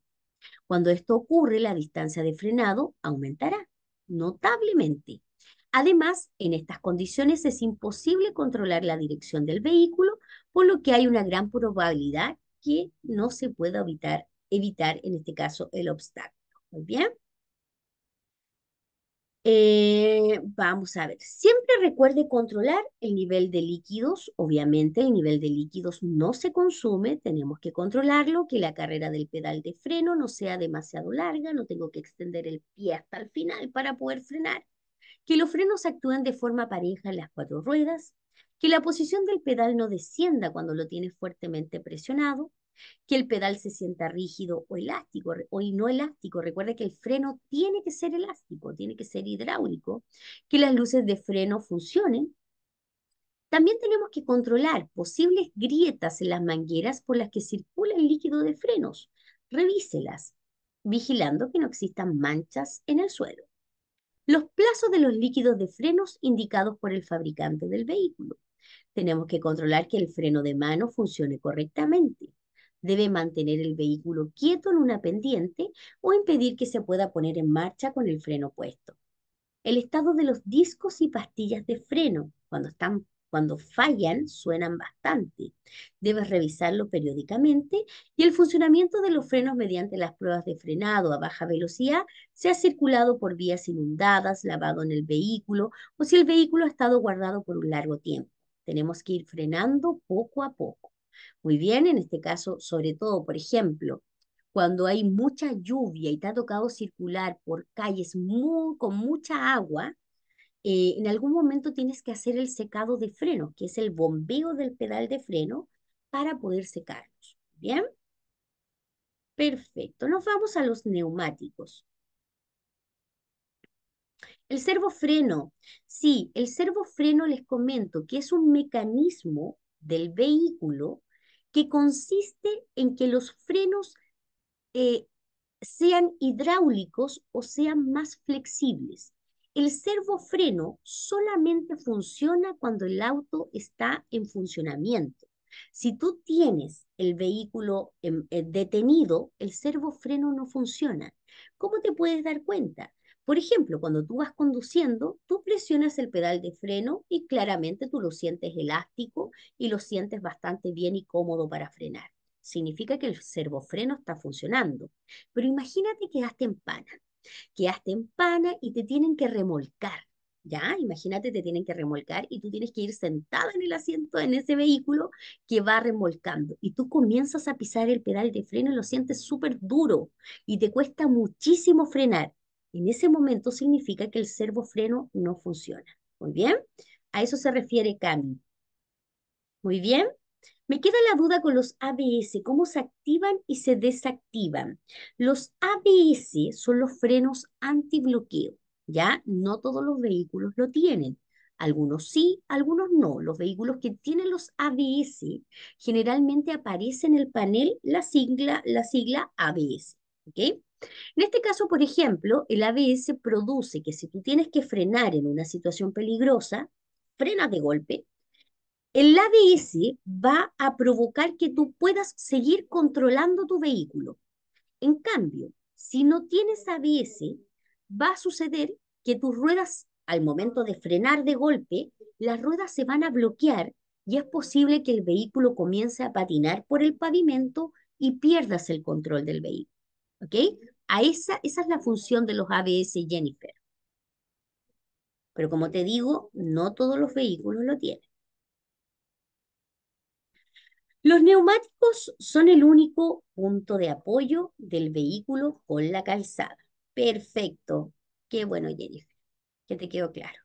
Cuando esto ocurre, la distancia de frenado aumentará notablemente. Además, en estas condiciones es imposible controlar la dirección del vehículo, por lo que hay una gran probabilidad que no se pueda evitar, evitar en este caso, el obstáculo. Muy bien. Eh, vamos a ver, siempre recuerde controlar el nivel de líquidos. Obviamente el nivel de líquidos no se consume, tenemos que controlarlo, que la carrera del pedal de freno no sea demasiado larga, no tengo que extender el pie hasta el final para poder frenar, que los frenos actúen de forma pareja en las cuatro ruedas, que la posición del pedal no descienda cuando lo tiene fuertemente presionado, que el pedal se sienta rígido o elástico o no elástico. Recuerda que el freno tiene que ser elástico, tiene que ser hidráulico, que las luces de freno funcionen. También tenemos que controlar posibles grietas en las mangueras por las que circula el líquido de frenos. Revíselas, vigilando que no existan manchas en el suelo. Los plazos de los líquidos de frenos indicados por el fabricante del vehículo. Tenemos que controlar que el freno de mano funcione correctamente debe mantener el vehículo quieto en una pendiente o impedir que se pueda poner en marcha con el freno puesto. El estado de los discos y pastillas de freno, cuando están cuando fallan, suenan bastante. Debes revisarlo periódicamente y el funcionamiento de los frenos mediante las pruebas de frenado a baja velocidad, si ha circulado por vías inundadas, lavado en el vehículo o si el vehículo ha estado guardado por un largo tiempo. Tenemos que ir frenando poco a poco. Muy bien, en este caso, sobre todo, por ejemplo, cuando hay mucha lluvia y te ha tocado circular por calles con mucha agua, eh, en algún momento tienes que hacer el secado de freno, que es el bombeo del pedal de freno para poder secarlos. ¿Bien? Perfecto. Nos vamos a los neumáticos. El servofreno. Sí, el servofreno les comento que es un mecanismo del vehículo que consiste en que los frenos eh, sean hidráulicos o sean más flexibles. El servofreno solamente funciona cuando el auto está en funcionamiento. Si tú tienes el vehículo em, eh, detenido, el servofreno no funciona. ¿Cómo te puedes dar cuenta? Por ejemplo, cuando tú vas conduciendo, tú presionas el pedal de freno y claramente tú lo sientes elástico y lo sientes bastante bien y cómodo para frenar. Significa que el servofreno está funcionando. Pero imagínate que en pana, quedaste en pana y te tienen que remolcar. ¿ya? Imagínate, te tienen que remolcar y tú tienes que ir sentada en el asiento en ese vehículo que va remolcando. Y tú comienzas a pisar el pedal de freno y lo sientes súper duro y te cuesta muchísimo frenar en ese momento significa que el servofreno no funciona. Muy bien, a eso se refiere Cami. Muy bien, me queda la duda con los ABS, cómo se activan y se desactivan. Los ABS son los frenos antibloqueo, ¿ya? No todos los vehículos lo tienen. Algunos sí, algunos no. Los vehículos que tienen los ABS generalmente aparece en el panel la sigla, la sigla ABS. ¿ok? En este caso, por ejemplo, el ABS produce que si tú tienes que frenar en una situación peligrosa, frena de golpe, el ABS va a provocar que tú puedas seguir controlando tu vehículo. En cambio, si no tienes ABS, va a suceder que tus ruedas, al momento de frenar de golpe, las ruedas se van a bloquear y es posible que el vehículo comience a patinar por el pavimento y pierdas el control del vehículo. ¿Ok? esa, esa es la función de los ABS Jennifer. Pero como te digo, no todos los vehículos lo tienen. Los neumáticos son el único punto de apoyo del vehículo con la calzada. Perfecto. Qué bueno, Jennifer. Que te quedó claro.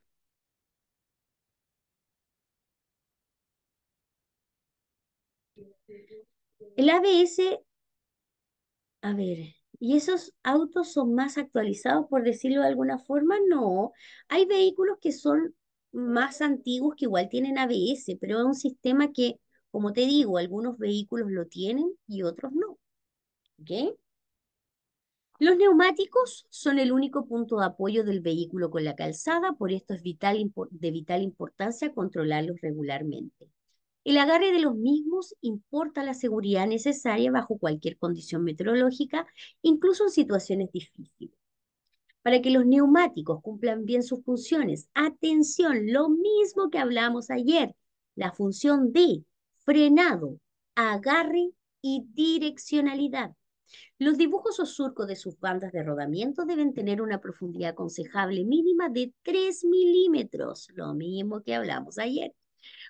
El ABS, a ver, ¿Y esos autos son más actualizados, por decirlo de alguna forma? No. Hay vehículos que son más antiguos que igual tienen ABS, pero es un sistema que, como te digo, algunos vehículos lo tienen y otros no. ¿Ok? Los neumáticos son el único punto de apoyo del vehículo con la calzada, por esto es vital, de vital importancia controlarlos regularmente. El agarre de los mismos importa la seguridad necesaria bajo cualquier condición meteorológica, incluso en situaciones difíciles. Para que los neumáticos cumplan bien sus funciones, atención, lo mismo que hablamos ayer, la función de frenado, agarre y direccionalidad. Los dibujos o surcos de sus bandas de rodamiento deben tener una profundidad aconsejable mínima de 3 milímetros, lo mismo que hablamos ayer.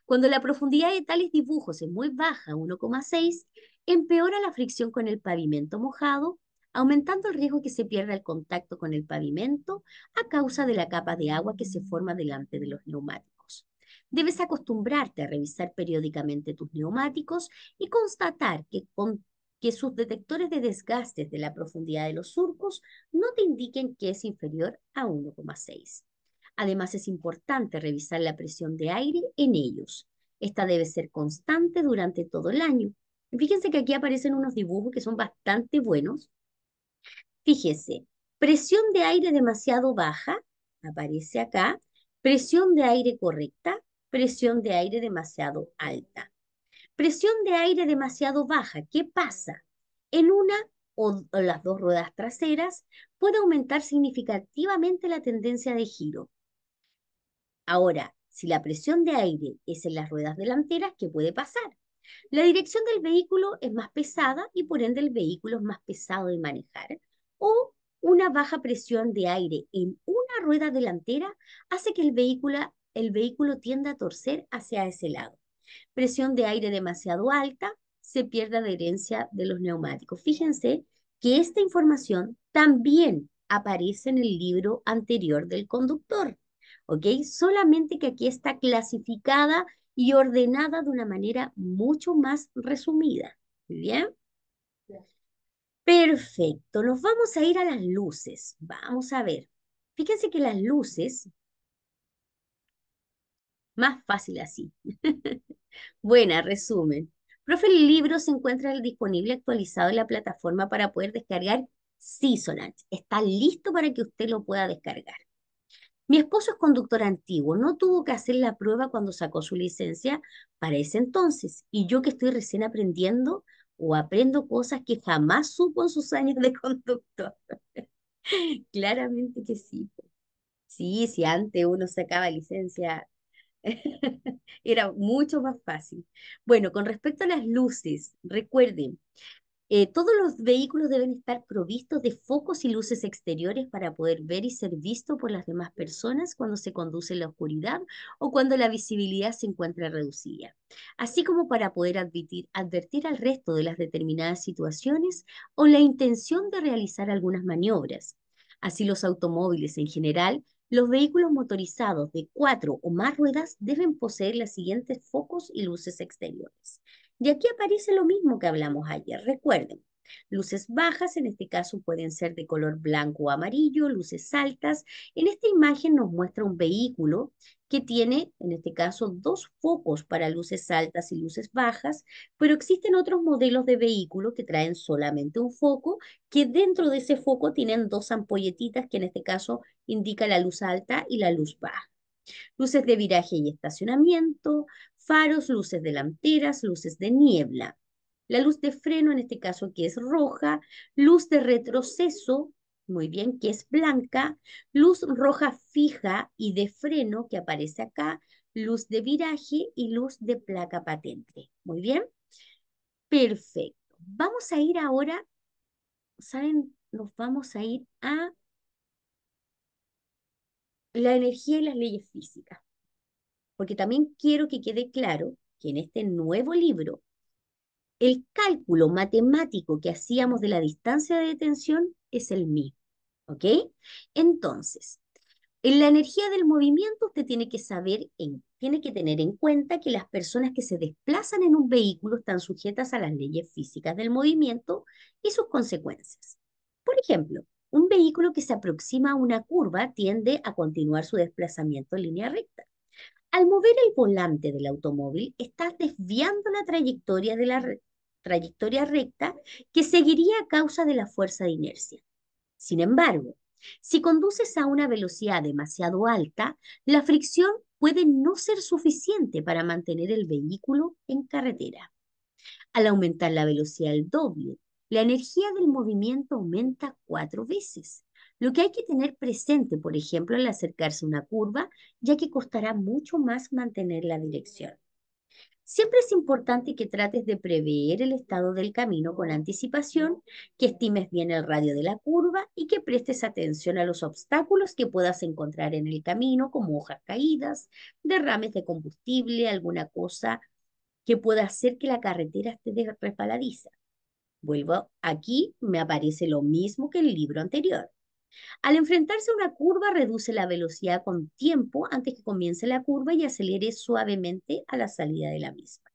Cuando la profundidad de tales dibujos es muy baja, 1,6, empeora la fricción con el pavimento mojado, aumentando el riesgo que se pierda el contacto con el pavimento a causa de la capa de agua que se forma delante de los neumáticos. Debes acostumbrarte a revisar periódicamente tus neumáticos y constatar que, sus detectores de desgastes de la profundidad de los surcos no te indiquen que es inferior a 1,6. Además, es importante revisar la presión de aire en ellos. Esta debe ser constante durante todo el año. Fíjense que aquí aparecen unos dibujos que son bastante buenos. Fíjese, presión de aire demasiado baja, aparece acá, presión de aire correcta, presión de aire demasiado alta. Presión de aire demasiado baja, ¿qué pasa? En una o las dos ruedas traseras puede aumentar significativamente la tendencia de giro. Ahora, si la presión de aire es en las ruedas delanteras, ¿qué puede pasar? La dirección del vehículo es más pesada y por ende el vehículo es más pesado de manejar. O una baja presión de aire en una rueda delantera hace que el vehículo, el vehículo tienda a torcer hacia ese lado. Presión de aire demasiado alta, se pierde adherencia de los neumáticos. Fíjense que esta información también aparece en el libro anterior del conductor. ¿ok? Solamente que aquí está clasificada y ordenada de una manera mucho más resumida, ¿bien? Perfecto, nos vamos a ir a las luces, vamos a ver. Fíjense que las luces, más fácil así. Buena, resumen. Profe, el libro se encuentra disponible actualizado en la plataforma para poder descargar Solange. Está listo para que usted lo pueda descargar. Mi esposo es conductor antiguo, no tuvo que hacer la prueba cuando sacó su licencia para ese entonces. Y yo que estoy recién aprendiendo o aprendo cosas que jamás supo en sus años de conductor. Claramente que sí. Sí, si antes uno sacaba licencia, era mucho más fácil. Bueno, con respecto a las luces, recuerden, eh, todos los vehículos deben estar provistos de focos y luces exteriores para poder ver y ser visto por las demás personas cuando se conduce en la oscuridad o cuando la visibilidad se encuentra reducida, así como para poder advertir, advertir al resto de las determinadas situaciones o la intención de realizar algunas maniobras. Así los automóviles en general los vehículos motorizados de cuatro o más ruedas deben poseer los siguientes focos y luces exteriores. Y aquí aparece lo mismo que hablamos ayer. Recuerden, Luces bajas, en este caso pueden ser de color blanco o amarillo, luces altas. En esta imagen nos muestra un vehículo que tiene, en este caso, dos focos para luces altas y luces bajas, pero existen otros modelos de vehículo que traen solamente un foco, que dentro de ese foco tienen dos ampolletitas que en este caso indica la luz alta y la luz baja luces de viraje y estacionamiento, faros, luces delanteras, luces de niebla. La luz de freno, en este caso, que es roja, luz de retroceso, muy bien, que es blanca, luz roja fija y de freno, que aparece acá, luz de viraje y luz de placa patente. Muy bien, perfecto. Vamos a ir ahora, ¿saben? Nos vamos a ir a la energía y las leyes físicas porque también quiero que quede claro que en este nuevo libro, el cálculo matemático que hacíamos de la distancia de detención es el mismo. ¿Ok? Entonces, en la energía del movimiento usted tiene que saber, tiene que tener en cuenta que las personas que se desplazan en un vehículo están sujetas a las leyes físicas del movimiento y sus consecuencias. Por ejemplo, un vehículo que se aproxima a una curva tiende a continuar su desplazamiento en línea recta. Al mover el volante del automóvil, estás desviando la trayectoria de la trayectoria recta que seguiría a causa de la fuerza de inercia. Sin embargo, si conduces a una velocidad demasiado alta, la fricción puede no ser suficiente para mantener el vehículo en carretera. Al aumentar la velocidad al doble, la energía del movimiento aumenta cuatro veces lo que hay que tener presente, por ejemplo, al acercarse a una curva, ya que costará mucho más mantener la dirección. Siempre es importante que trates de prever el estado del camino con anticipación, que estimes bien el radio de la curva y que prestes atención a los obstáculos que puedas encontrar en el camino, como hojas caídas, derrames de combustible, alguna cosa que pueda hacer que la carretera esté resbaladiza. Vuelvo aquí, me aparece lo mismo que el libro anterior. Al enfrentarse a una curva, reduce la velocidad con tiempo antes que comience la curva y acelere suavemente a la salida de la misma.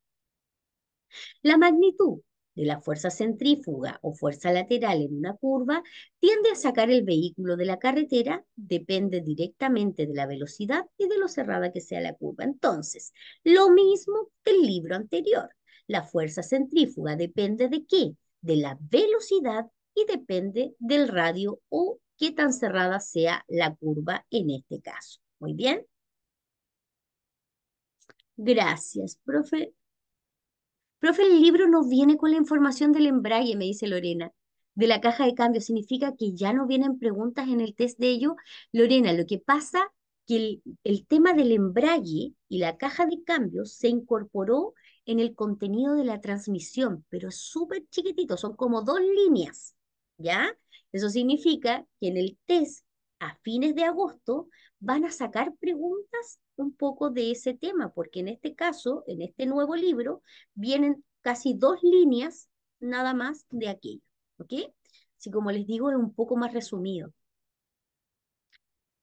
La magnitud de la fuerza centrífuga o fuerza lateral en una curva tiende a sacar el vehículo de la carretera, depende directamente de la velocidad y de lo cerrada que sea la curva. Entonces, lo mismo que el libro anterior. La fuerza centrífuga depende de qué? De la velocidad y depende del radio o qué tan cerrada sea la curva en este caso. Muy bien. Gracias, profe. Profe, el libro no viene con la información del embrague, me dice Lorena, de la caja de cambio. ¿Significa que ya no vienen preguntas en el test de ello? Lorena, lo que pasa que el, el tema del embrague y la caja de cambio se incorporó en el contenido de la transmisión, pero es súper chiquitito, son como dos líneas, ¿ya? Eso significa que en el test a fines de agosto van a sacar preguntas un poco de ese tema, porque en este caso, en este nuevo libro, vienen casi dos líneas nada más de aquello. ¿Ok? Así como les digo, es un poco más resumido.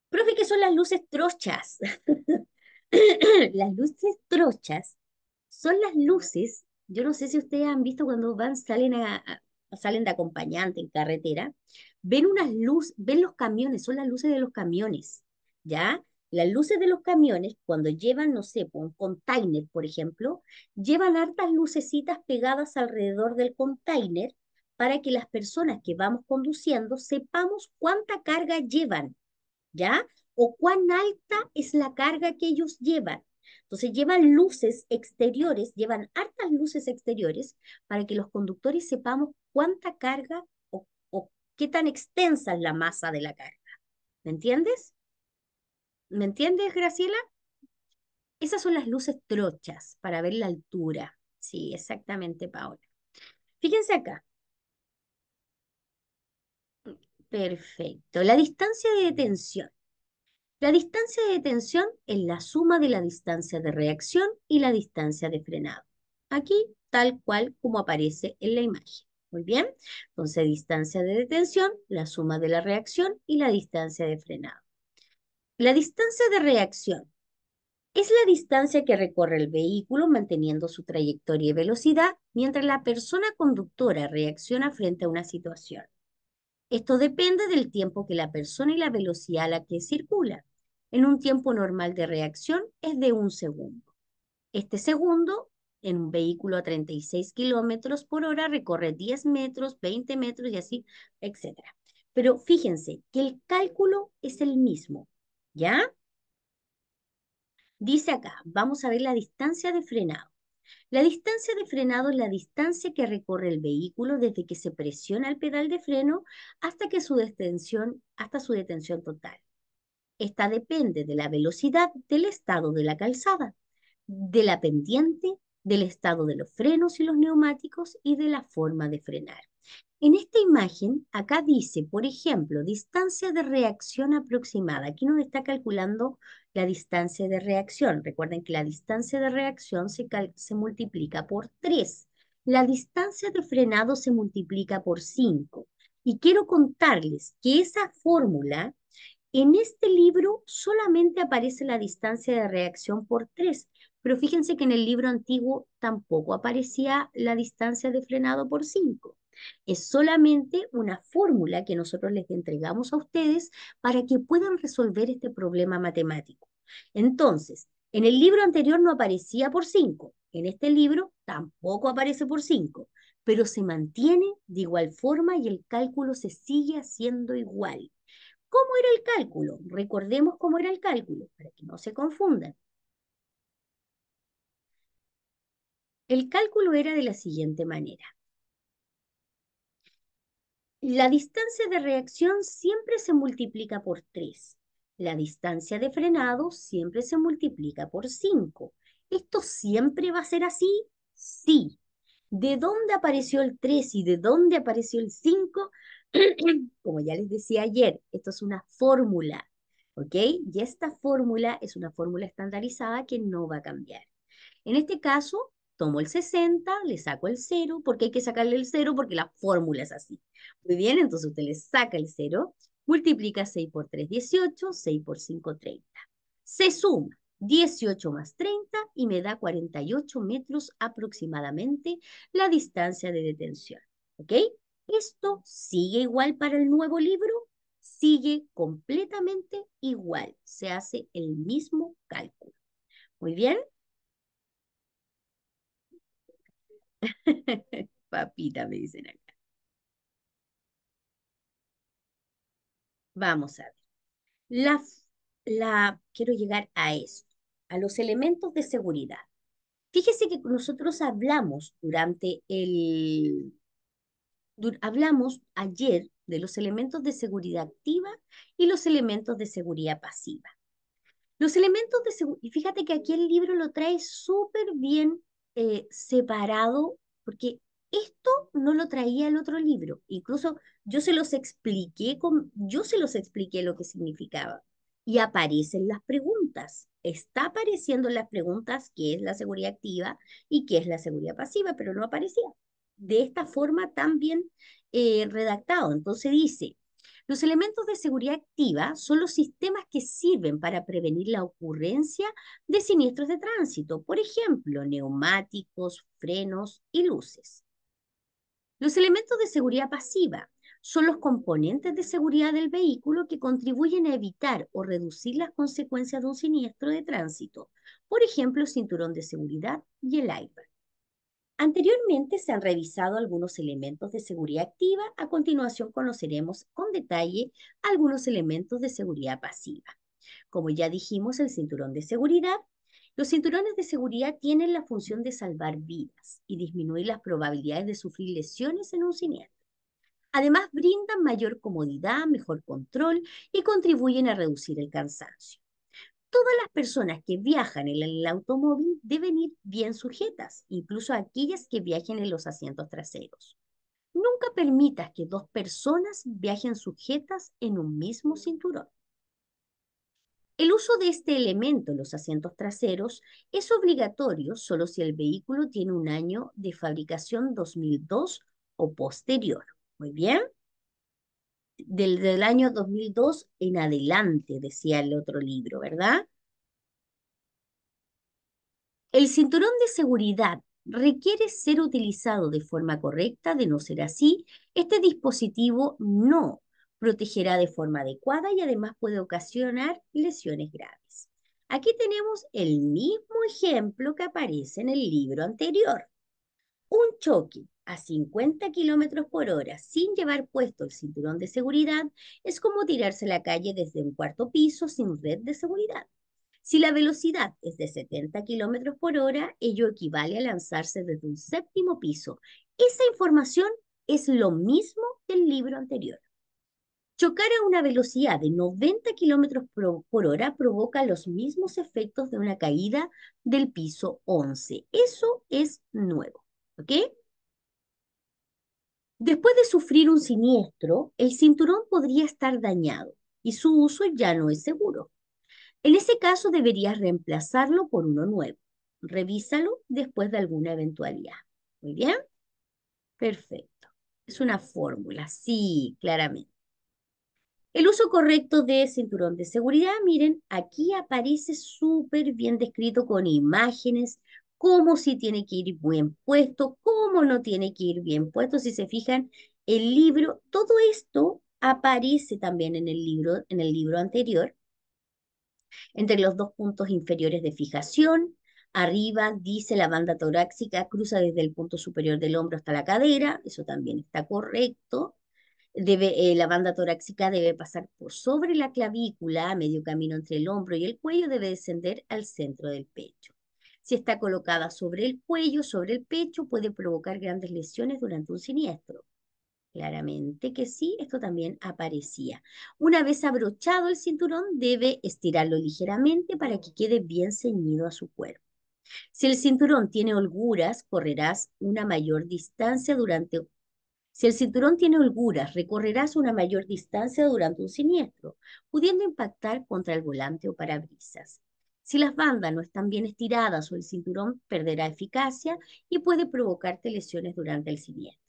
Profe, ¿qué son las luces trochas? las luces trochas son las luces, yo no sé si ustedes han visto cuando van, salen a salen de acompañante en carretera, ven unas luces, ven los camiones, son las luces de los camiones, ¿ya? Las luces de los camiones, cuando llevan, no sé, un container, por ejemplo, llevan hartas lucecitas pegadas alrededor del container para que las personas que vamos conduciendo sepamos cuánta carga llevan, ¿ya? O cuán alta es la carga que ellos llevan. Entonces llevan luces exteriores, llevan hartas luces exteriores para que los conductores sepamos cuánta carga o, qué tan extensa es la masa de la carga. ¿Me entiendes? ¿Me entiendes, Graciela? Esas son las luces trochas para ver la altura. Sí, exactamente, Paola. Fíjense acá. Perfecto. La distancia de detención. La distancia de detención es la suma de la distancia de reacción y la distancia de frenado. Aquí, tal cual como aparece en la imagen. Muy bien, entonces distancia de detención, la suma de la reacción y la distancia de frenado. La distancia de reacción es la distancia que recorre el vehículo manteniendo su trayectoria y velocidad mientras la persona conductora reacciona frente a una situación. Esto depende del tiempo que la persona y la velocidad a la que circula. En un tiempo normal de reacción es de un segundo. Este segundo en un vehículo a 36 kilómetros por hora, recorre 10 metros, 20 metros y así, etc. Pero fíjense que el cálculo es el mismo, ¿ya? Dice acá, vamos a ver la distancia de frenado. La distancia de frenado es la distancia que recorre el vehículo desde que se presiona el pedal de freno hasta que su hasta su detención total. Esta depende de la velocidad del estado de la calzada, de la pendiente del estado de los frenos y los neumáticos y de la forma de frenar. En esta imagen, acá dice, por ejemplo, distancia de reacción aproximada. Aquí nos está calculando la distancia de reacción. Recuerden que la distancia de reacción se, multiplica por 3. La distancia de frenado se multiplica por 5. Y quiero contarles que esa fórmula, en este libro solamente aparece la distancia de reacción por 3, pero fíjense que en el libro antiguo tampoco aparecía la distancia de frenado por 5. Es solamente una fórmula que nosotros les entregamos a ustedes para que puedan resolver este problema matemático. Entonces, en el libro anterior no aparecía por 5, en este libro tampoco aparece por 5, pero se mantiene de igual forma y el cálculo se sigue haciendo igual. ¿Cómo era el cálculo? Recordemos cómo era el cálculo, para que no se confundan. El cálculo era de la siguiente manera. La distancia de reacción siempre se multiplica por 3. La distancia de frenado siempre se multiplica por 5. ¿Esto siempre va a ser así? Sí. ¿De dónde apareció el 3 y de dónde apareció el 5? Como ya les decía ayer, esto es una fórmula, ¿ok? Y esta fórmula es una fórmula estandarizada que no va a cambiar. En este caso, tomo el 60, le saco el 0, porque hay que sacarle el 0 porque la fórmula es así. Muy bien, entonces usted le saca el 0, multiplica 6 por 3, 18, 6 por 5, 30. Se suma 18 más 30 y me da 48 metros aproximadamente la distancia de detención. ¿Ok? Esto sigue igual para el nuevo libro, sigue completamente igual, se hace el mismo cálculo. Muy bien, Papita, me dicen acá. Vamos a ver. La, la, quiero llegar a esto, a los elementos de seguridad. Fíjese que nosotros hablamos durante el... hablamos ayer de los elementos de seguridad activa y los elementos de seguridad pasiva. Los elementos de seguridad, y fíjate que aquí el libro lo trae súper bien eh, separado, porque esto no lo traía el otro libro. Incluso yo se los expliqué, yo se los expliqué lo que significaba. Y aparecen las preguntas. Está apareciendo las preguntas qué es la seguridad activa y qué es la seguridad pasiva, pero no aparecía de esta forma tan bien eh, redactado. Entonces dice, los elementos de seguridad activa son los sistemas que sirven para prevenir la ocurrencia de siniestros de tránsito, por ejemplo, neumáticos, frenos y luces. Los elementos de seguridad pasiva son los componentes de seguridad del vehículo que contribuyen a evitar o reducir las consecuencias de un siniestro de tránsito, por ejemplo, cinturón de seguridad y el iPad. Anteriormente se han revisado algunos elementos de seguridad activa, a continuación conoceremos con detalle algunos elementos de seguridad pasiva. Como ya dijimos, el cinturón de seguridad. Los cinturones de seguridad tienen la función de salvar vidas y disminuir las probabilidades de sufrir lesiones en un siniestro. Además, brindan mayor comodidad, mejor control y contribuyen a reducir el cansancio todas las personas que viajan en el automóvil deben ir bien sujetas, incluso aquellas que viajen en los asientos traseros. Nunca permitas que dos personas viajen sujetas en un mismo cinturón. El uso de este elemento en los asientos traseros es obligatorio solo si el vehículo tiene un año de fabricación 2002 o posterior. Muy bien del, año 2002 en adelante, decía el otro libro, ¿verdad? El cinturón de seguridad requiere ser utilizado de forma correcta, de no ser así, este dispositivo no protegerá de forma adecuada y además puede ocasionar lesiones graves. Aquí tenemos el mismo ejemplo que aparece en el libro anterior. Un choque a 50 kilómetros por hora sin llevar puesto el cinturón de seguridad es como tirarse a la calle desde un cuarto piso sin red de seguridad. Si la velocidad es de 70 kilómetros por hora, ello equivale a lanzarse desde un séptimo piso. Esa información es lo mismo que el libro anterior. Chocar a una velocidad de 90 kilómetros por hora provoca los mismos efectos de una caída del piso 11. Eso es nuevo. ¿Ok? Después de sufrir un siniestro, el cinturón podría estar dañado y su uso ya no es seguro. En ese caso deberías reemplazarlo por uno nuevo. Revísalo después de alguna eventualidad. ¿Muy bien? Perfecto. Es una fórmula, sí, claramente. El uso correcto de cinturón de seguridad, miren, aquí aparece súper bien descrito con imágenes, cómo sí tiene que ir bien puesto, cómo no tiene que ir bien puesto. Si se fijan, el libro, todo esto aparece también en el libro, en el libro anterior, entre los dos puntos inferiores de fijación. Arriba dice la banda torácica cruza desde el punto superior del hombro hasta la cadera, eso también está correcto. Debe, eh, la banda torácica debe pasar por sobre la clavícula, a medio camino entre el hombro y el cuello, debe descender al centro del pecho. Si está colocada sobre el cuello, sobre el pecho, puede provocar grandes lesiones durante un siniestro. Claramente que sí, esto también aparecía. Una vez abrochado el cinturón, debe estirarlo ligeramente para que quede bien ceñido a su cuerpo. Si el cinturón tiene holguras, correrás una mayor distancia durante... Si el cinturón tiene holguras, recorrerás una mayor distancia durante un siniestro, pudiendo impactar contra el volante o parabrisas. Si las bandas no están bien estiradas o el cinturón perderá eficacia y puede provocarte lesiones durante el siniestro.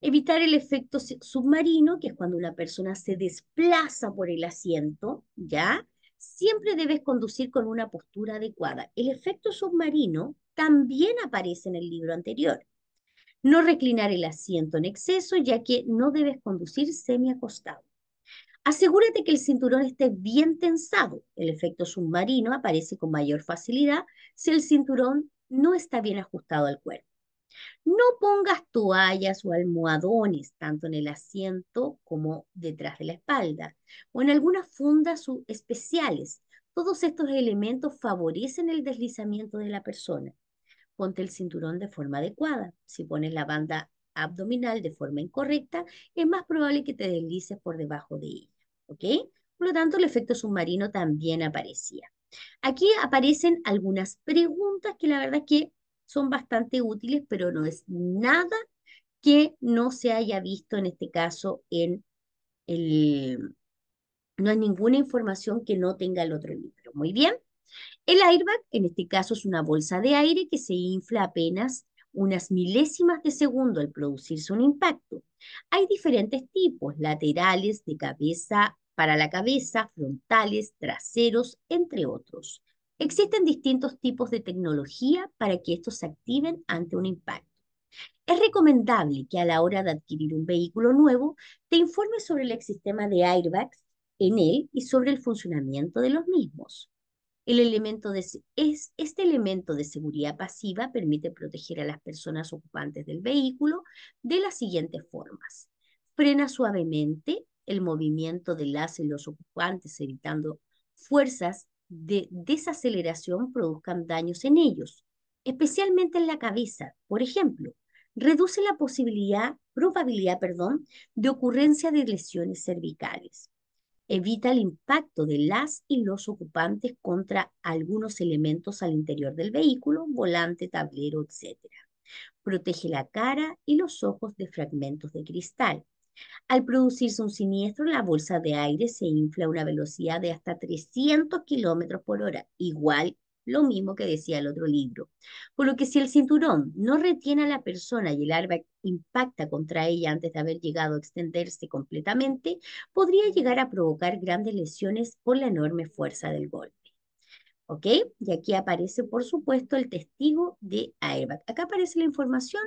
Evitar el efecto submarino, que es cuando una persona se desplaza por el asiento, ¿ya? Siempre debes conducir con una postura adecuada. El efecto submarino también aparece en el libro anterior. No reclinar el asiento en exceso, ya que no debes conducir semiacostado. Asegúrate que el cinturón esté bien tensado. El efecto submarino aparece con mayor facilidad si el cinturón no está bien ajustado al cuerpo. No pongas toallas o almohadones tanto en el asiento como detrás de la espalda o en algunas fundas especiales. Todos estos elementos favorecen el deslizamiento de la persona. Ponte el cinturón de forma adecuada. Si pones la banda abdominal de forma incorrecta, es más probable que te deslices por debajo de ella. Por lo tanto, el efecto submarino también aparecía. Aquí aparecen algunas preguntas que la verdad es que son bastante útiles, pero no es nada que no se haya visto en este caso en el... No hay ninguna información que no tenga el otro libro. Muy bien. El airbag, en este caso, es una bolsa de aire que se infla apenas unas milésimas de segundo al producirse un impacto. Hay diferentes tipos, laterales, de cabeza, para la cabeza, frontales, traseros, entre otros. Existen distintos tipos de tecnología para que estos se activen ante un impacto. Es recomendable que a la hora de adquirir un vehículo nuevo te informes sobre el sistema de airbags en él y sobre el funcionamiento de los mismos elemento de, este elemento de seguridad pasiva permite proteger a las personas ocupantes del vehículo de las siguientes formas. Frena suavemente el movimiento de las y los ocupantes, evitando fuerzas de desaceleración produzcan daños en ellos, especialmente en la cabeza. Por ejemplo, reduce la posibilidad, probabilidad, perdón, de ocurrencia de lesiones cervicales evita el impacto de las y los ocupantes contra algunos elementos al interior del vehículo, volante, tablero, etc. Protege la cara y los ojos de fragmentos de cristal. Al producirse un siniestro, la bolsa de aire se infla a una velocidad de hasta 300 km por hora, igual lo mismo que decía el otro libro. Por lo que si el cinturón no retiene a la persona y el airbag impacta contra ella antes de haber llegado a extenderse completamente, podría llegar a provocar grandes lesiones por la enorme fuerza del golpe. ¿Ok? Y aquí aparece, por supuesto, el testigo de airbag. Acá aparece la información.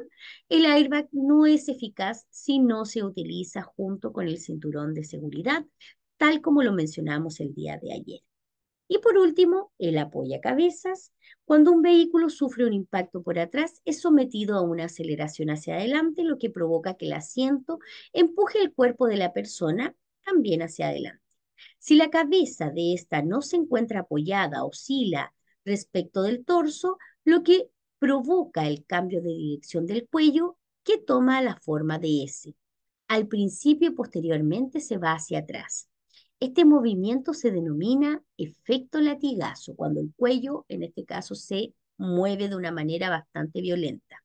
El airbag no es eficaz si no se utiliza junto con el cinturón de seguridad, tal como lo mencionamos el día de ayer. Y por último, el cabezas. cuando un vehículo sufre un impacto por atrás, es sometido a una aceleración hacia adelante, lo que provoca que el asiento empuje el cuerpo de la persona también hacia adelante. Si la cabeza de esta no se encuentra apoyada, oscila respecto del torso, lo que provoca el cambio de dirección del cuello que toma la forma de S. Al principio y posteriormente se va hacia atrás. Este movimiento se denomina efecto latigazo, cuando el cuello, en este caso, se mueve de una manera bastante violenta.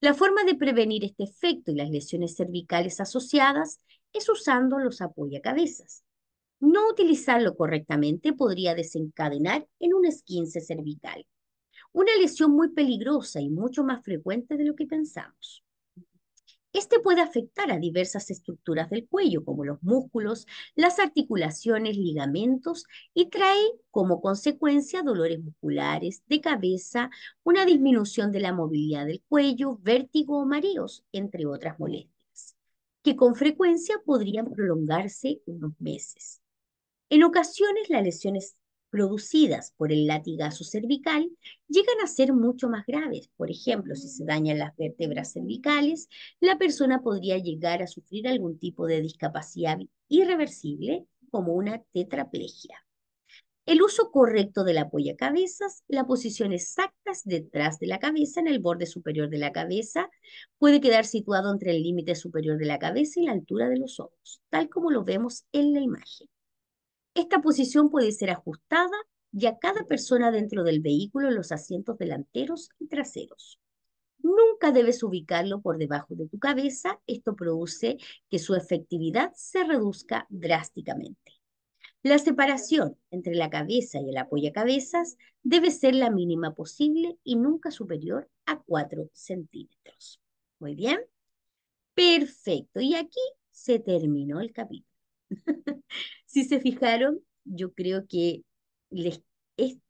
La forma de prevenir este efecto y las lesiones cervicales asociadas es usando los apoyacabezas. No utilizarlo correctamente podría desencadenar en un esquince cervical, una lesión muy peligrosa y mucho más frecuente de lo que pensamos. Este puede afectar a diversas estructuras del cuello, como los músculos, las articulaciones, ligamentos, y trae como consecuencia dolores musculares, de cabeza, una disminución de la movilidad del cuello, vértigo o mareos, entre otras mm. molestias, que con frecuencia podrían prolongarse unos meses. En ocasiones la lesión es producidas por el latigazo cervical llegan a ser mucho más graves. Por ejemplo, si se dañan las vértebras cervicales, la persona podría llegar a sufrir algún tipo de discapacidad irreversible como una tetraplegia. El uso correcto del apoyo a cabezas, la posición exacta detrás de la cabeza, en el borde superior de la cabeza, puede quedar situado entre el límite superior de la cabeza y la altura de los ojos, tal como lo vemos en la imagen. Esta posición puede ser ajustada y a cada persona dentro del vehículo en los asientos delanteros y traseros. Nunca debes ubicarlo por debajo de tu cabeza, esto produce que su efectividad se reduzca drásticamente. La separación entre la cabeza y el cabezas debe ser la mínima posible y nunca superior a 4 centímetros. Muy bien. Perfecto. Y aquí se terminó el capítulo. Si se fijaron, yo creo que les,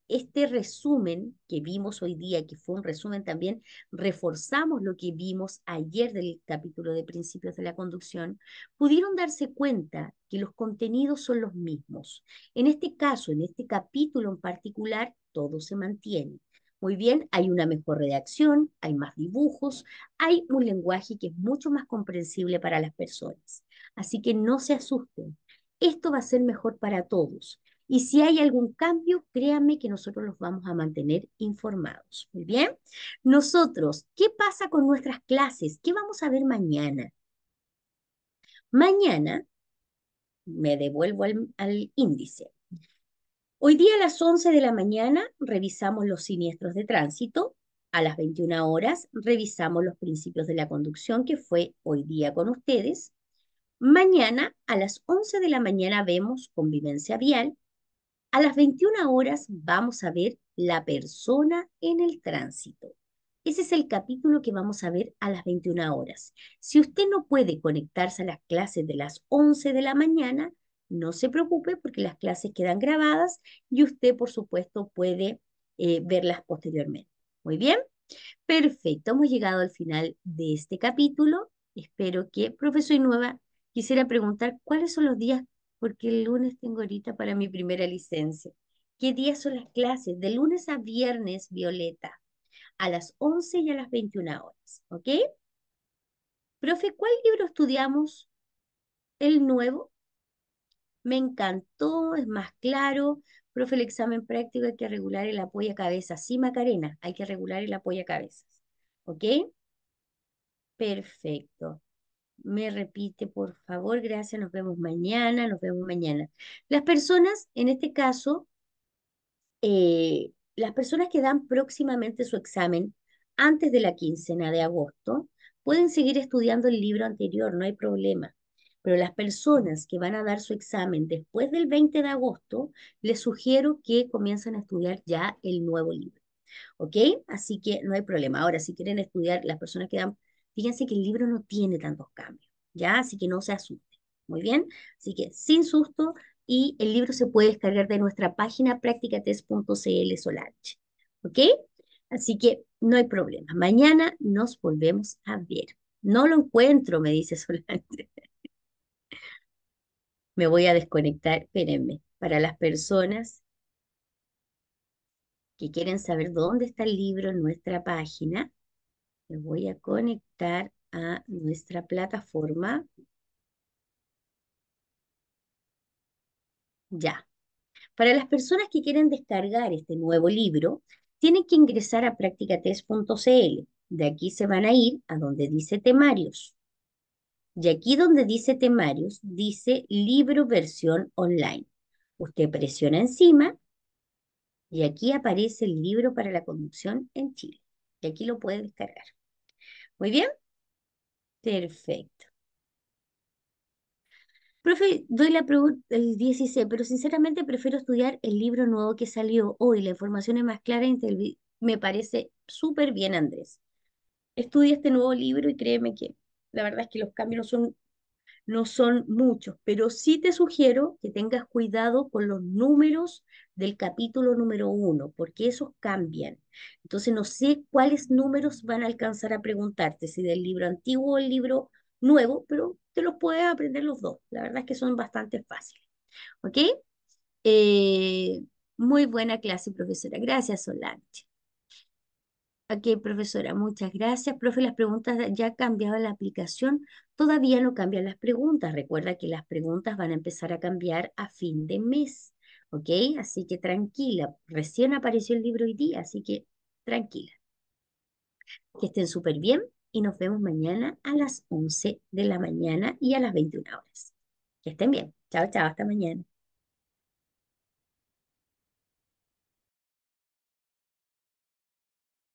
este resumen que vimos hoy día, que fue un resumen también, reforzamos lo que vimos ayer del capítulo de principios de la conducción, pudieron darse cuenta que los contenidos son los mismos. En este caso, en este capítulo en particular, todo se mantiene. Muy bien, hay una mejor redacción, hay más dibujos, hay un lenguaje que es mucho más comprensible para las personas. Así que no se asusten, esto va a ser mejor para todos. Y si hay algún cambio, créanme que nosotros los vamos a mantener informados. Muy bien. Nosotros, ¿qué pasa con nuestras clases? ¿Qué vamos a ver mañana? Mañana, me devuelvo al, al índice. Hoy día a las 11 de la mañana revisamos los siniestros de tránsito. A las 21 horas revisamos los principios de la conducción que fue hoy día con ustedes. Mañana a las 11 de la mañana vemos convivencia vial. A las 21 horas vamos a ver la persona en el tránsito. Ese es el capítulo que vamos a ver a las 21 horas. Si usted no puede conectarse a las clases de las 11 de la mañana, no se preocupe porque las clases quedan grabadas y usted, por supuesto, puede eh, verlas posteriormente. Muy bien, perfecto, hemos llegado al final de este capítulo. Espero que profesor Nueva quisiera preguntar cuáles son los días, porque el lunes tengo ahorita para mi primera licencia. ¿Qué días son las clases? De lunes a viernes, Violeta, a las 11 y a las 21 horas, ¿ok? Profe, ¿cuál libro estudiamos? El nuevo. Me encantó, es más claro. Profe, el examen práctico hay que regular el apoyo a cabezas. Sí, Macarena, hay que regular el apoyo a cabezas. ¿Ok? Perfecto me repite, por favor, gracias, nos vemos mañana, nos vemos mañana. Las personas, en este caso, eh, las personas que dan próximamente su examen antes de la quincena de agosto, pueden seguir estudiando el libro anterior, no hay problema. Pero las personas que van a dar su examen después del 20 de agosto, les sugiero que comiencen a estudiar ya el nuevo libro. ¿Ok? Así que no hay problema. Ahora, si quieren estudiar, las personas que dan Fíjense que el libro no tiene tantos cambios, ¿ya? Así que no se asusten. Muy bien, así que sin susto y el libro se puede descargar de nuestra página practicates.cl, Solange, ¿ok? Así que no hay problema. Mañana nos volvemos a ver. No lo encuentro, me dice Solange. me voy a desconectar, espérenme, para las personas que quieren saber dónde está el libro en nuestra página, me voy a conectar a nuestra plataforma. Ya. Para las personas que quieren descargar este nuevo libro, tienen que ingresar a practicatest.cl. De aquí se van a ir a donde dice temarios. Y aquí donde dice temarios, dice libro versión online. Usted presiona encima y aquí aparece el libro para la conducción en Chile. Y aquí lo puede descargar. ¿Muy bien? Perfecto. Profe, doy la pregunta el 16, pero sinceramente prefiero estudiar el libro nuevo que salió hoy. La información es más clara y me parece súper bien, Andrés. Estudia este nuevo libro y créeme que la verdad es que los cambios son no son muchos, pero sí te sugiero que tengas cuidado con los números del capítulo número uno, porque esos cambian. Entonces no sé cuáles números van a alcanzar a preguntarte, si del libro antiguo o el libro nuevo, pero te los puedes aprender los dos. La verdad es que son bastante fáciles. ¿Ok? Eh, muy buena clase, profesora. Gracias, Solange. Ok, profesora, muchas gracias. Profe, las preguntas ya han cambiado la aplicación. Todavía no cambian las preguntas. Recuerda que las preguntas van a empezar a cambiar a fin de mes. ¿Ok? Así que tranquila. Recién apareció el libro hoy día, así que tranquila. Que estén súper bien y nos vemos mañana a las 11 de la mañana y a las 21 horas. Que estén bien. Chao, chao. Hasta mañana.